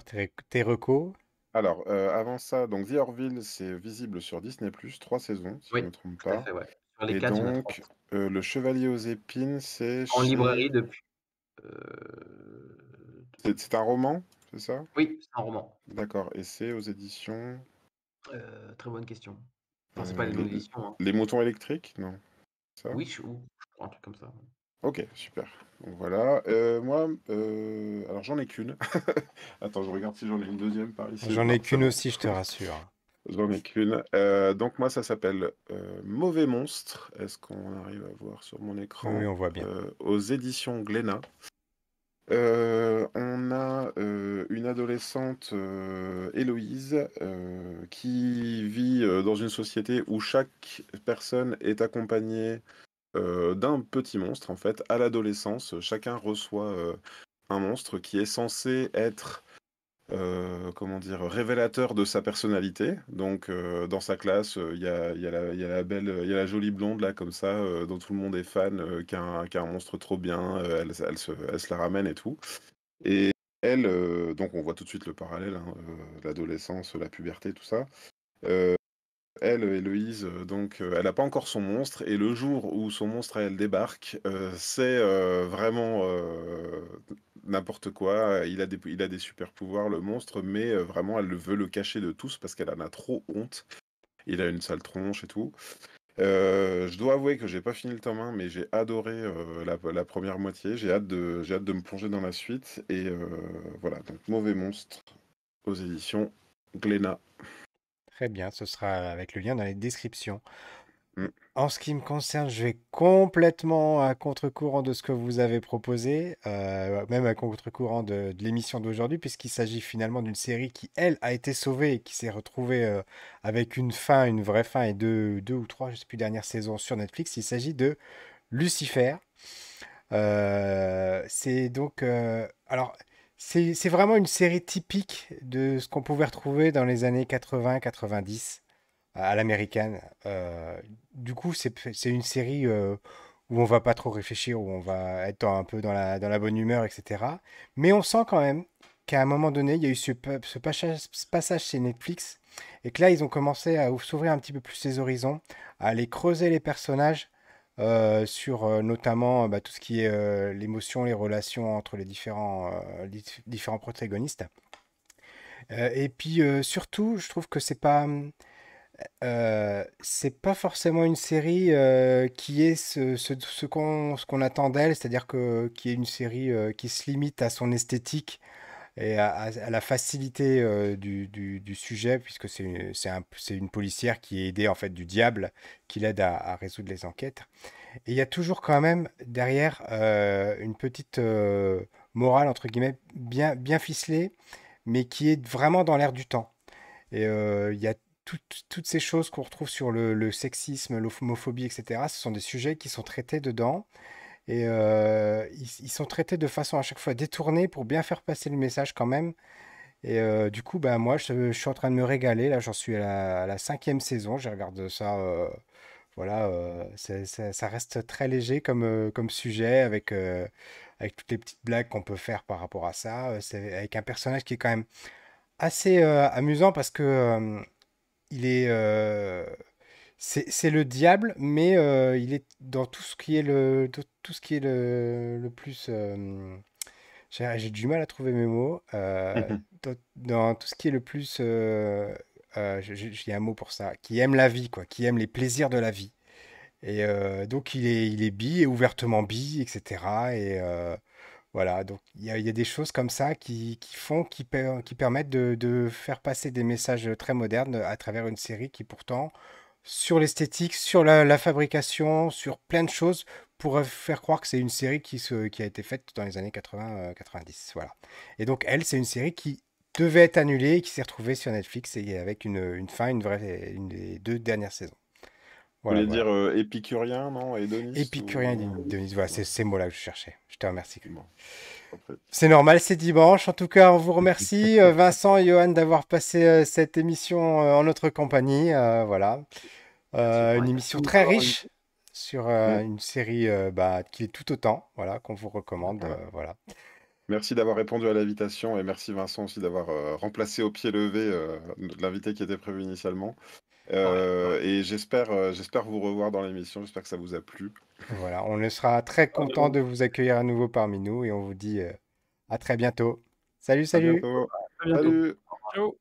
tes, recos Alors, avant ça, donc The Orville, c'est visible sur Disney+, trois saisons, si je ne me trompe pas. les et donc, Le Chevalier aux épines, c'est... En librairie depuis euh, c'est un roman, c'est ça Oui, c'est un roman. D'accord. Et c'est aux éditions euh, Très bonne question. c'est pas euh, les, éditions. Les moutons hein. électriques, non Oui, je, crois un truc comme ça. Ok, super. Donc voilà. moi, alors j'en ai qu'une. Attends, je regarde si j'en ai une deuxième par ici. J'en ai qu'une aussi, je te rassure. J'en ai qu'une. donc moi, ça s'appelle Mauvais Monstre. Est-ce qu'on arrive à voir sur mon écran Oui, on voit bien. aux éditions Glénat. Euh, on a euh, une adolescente, euh, Héloïse, qui vit dans une société où chaque personne est accompagnée d'un petit monstre. En fait, à l'adolescence, chacun reçoit un monstre qui est censé être euh, comment dire, révélateur de sa personnalité. Donc, euh, dans sa classe, euh, il y, a, la belle, il y a la jolie blonde, là, comme ça, dont tout le monde est fan, qui a, un, monstre trop bien, elle, se, la ramène et tout. Et elle, donc on voit tout de suite le parallèle, hein, l'adolescence, la puberté, tout ça elle, Héloïse, euh, donc, euh, elle n'a pas encore son monstre, et le jour où son monstre elle débarque, euh, c'est vraiment n'importe quoi. Il a, des, il a des super pouvoirs, le monstre, mais vraiment, elle veut le cacher de tous parce qu'elle en a trop honte. Il a une sale tronche et tout. je dois avouer que j'ai pas fini le tome mais j'ai adoré la, première moitié. J'ai hâte, de, hâte de me plonger dans la suite. Et voilà, donc Mauvais Monstre aux éditions Glénat. Très bien, ce sera avec le lien dans les descriptions. Mmh. En ce qui me concerne, je vais complètement à contre-courant de ce que vous avez proposé, euh, même à contre-courant de, l'émission d'aujourd'hui, puisqu'il s'agit finalement d'une série qui, elle, a été sauvée et qui s'est retrouvée euh, avec une fin, une vraie fin, et deux, deux ou trois, je sais plus, dernières saisons sur Netflix. Il s'agit de Lucifer. Euh, c'est donc. alors, c'est vraiment une série typique de ce qu'on pouvait retrouver dans les années 80-90 à l'américaine. Euh, du coup, c'est une série euh, où on va pas trop réfléchir, où on va être un peu dans la, bonne humeur, etc. Mais on sent quand même qu'à un moment donné, il y a eu ce, passage, ce, passage, chez Netflix et que là, ils ont commencé à s'ouvrir un petit peu plus ses horizons, à aller creuser les personnages, euh, sur euh, notamment bah, tout ce qui est euh, l'émotion, les relations entre les différents, protagonistes. et puis surtout, je trouve que c'est pas hum, c'est pas forcément une série qui est ce, qu'on attend d'elle, c'est-à-dire que qui est une série qui se limite à son esthétique, et à, la facilité euh, du, sujet, puisque c'est une, policière qui est aidée en fait du diable, qui l'aide à, résoudre les enquêtes. Et il y a toujours quand même derrière euh, une petite euh, morale, entre guillemets, bien, bien ficelée, mais qui est vraiment dans l'air du temps. Et il y a toutes ces choses qu'on retrouve sur le sexisme, l'homophobie, etc. Ce sont des sujets qui sont traités dedans. Et ils, sont traités de façon à chaque fois détournée pour bien faire passer le message quand même. Et du coup, ben moi, je, suis en train de me régaler. Là, j'en suis à la, cinquième saison. Je regarde ça. voilà, ça, reste très léger comme, comme sujet avec, avec toutes les petites blagues qu'on peut faire par rapport à ça. C'est avec un personnage qui est quand même assez amusant parce que il est c'est le diable, mais euh, il est dans tout ce qui est le, tout, ce qui est le, le plus. Euh, j'ai du mal à trouver mes mots. Euh, mmh dans, tout ce qui est le plus. J'ai un mot pour ça. Qui aime la vie, quoi. Qui aime les plaisirs de la vie. Et donc, il est, il est bi et ouvertement bi, etc. Et. voilà, donc il y, y, a des choses comme ça qui, qui font, qui, qui permettent de, de, faire passer des messages très modernes à travers une série qui pourtant sur l'esthétique, sur la, fabrication, sur plein de choses pour euh, faire croire que c'est une série qui, qui a été faite dans les années 80-90. Euh, voilà. Et donc, elle, c'est une série qui devait être annulée et qui s'est retrouvée sur Netflix et avec une, une fin, une vraie, une des deux dernières saisons. Vous voulez dire euh, épicurien, non Épicurien, euh, voilà, c'est ces mots-là que je cherchais. Je te remercie. C'est normal, c'est dimanche. En tout cas, on vous remercie, euh, Vincent et Johan, d'avoir passé cette émission en notre compagnie. voilà. une émission très riche sur une série bah, qui est tout autant, voilà, qu'on vous recommande. voilà. Merci d'avoir répondu à l'invitation et merci Vincent aussi d'avoir remplacé au pied levé l'invité qui était prévu initialement. Euh, et j'espère, euh, j'espère vous revoir dans l'émission. J'espère que ça vous a plu. Voilà, on sera très content de vous accueillir à nouveau parmi nous et on vous dit euh, à très bientôt. Salut, salut. Salut.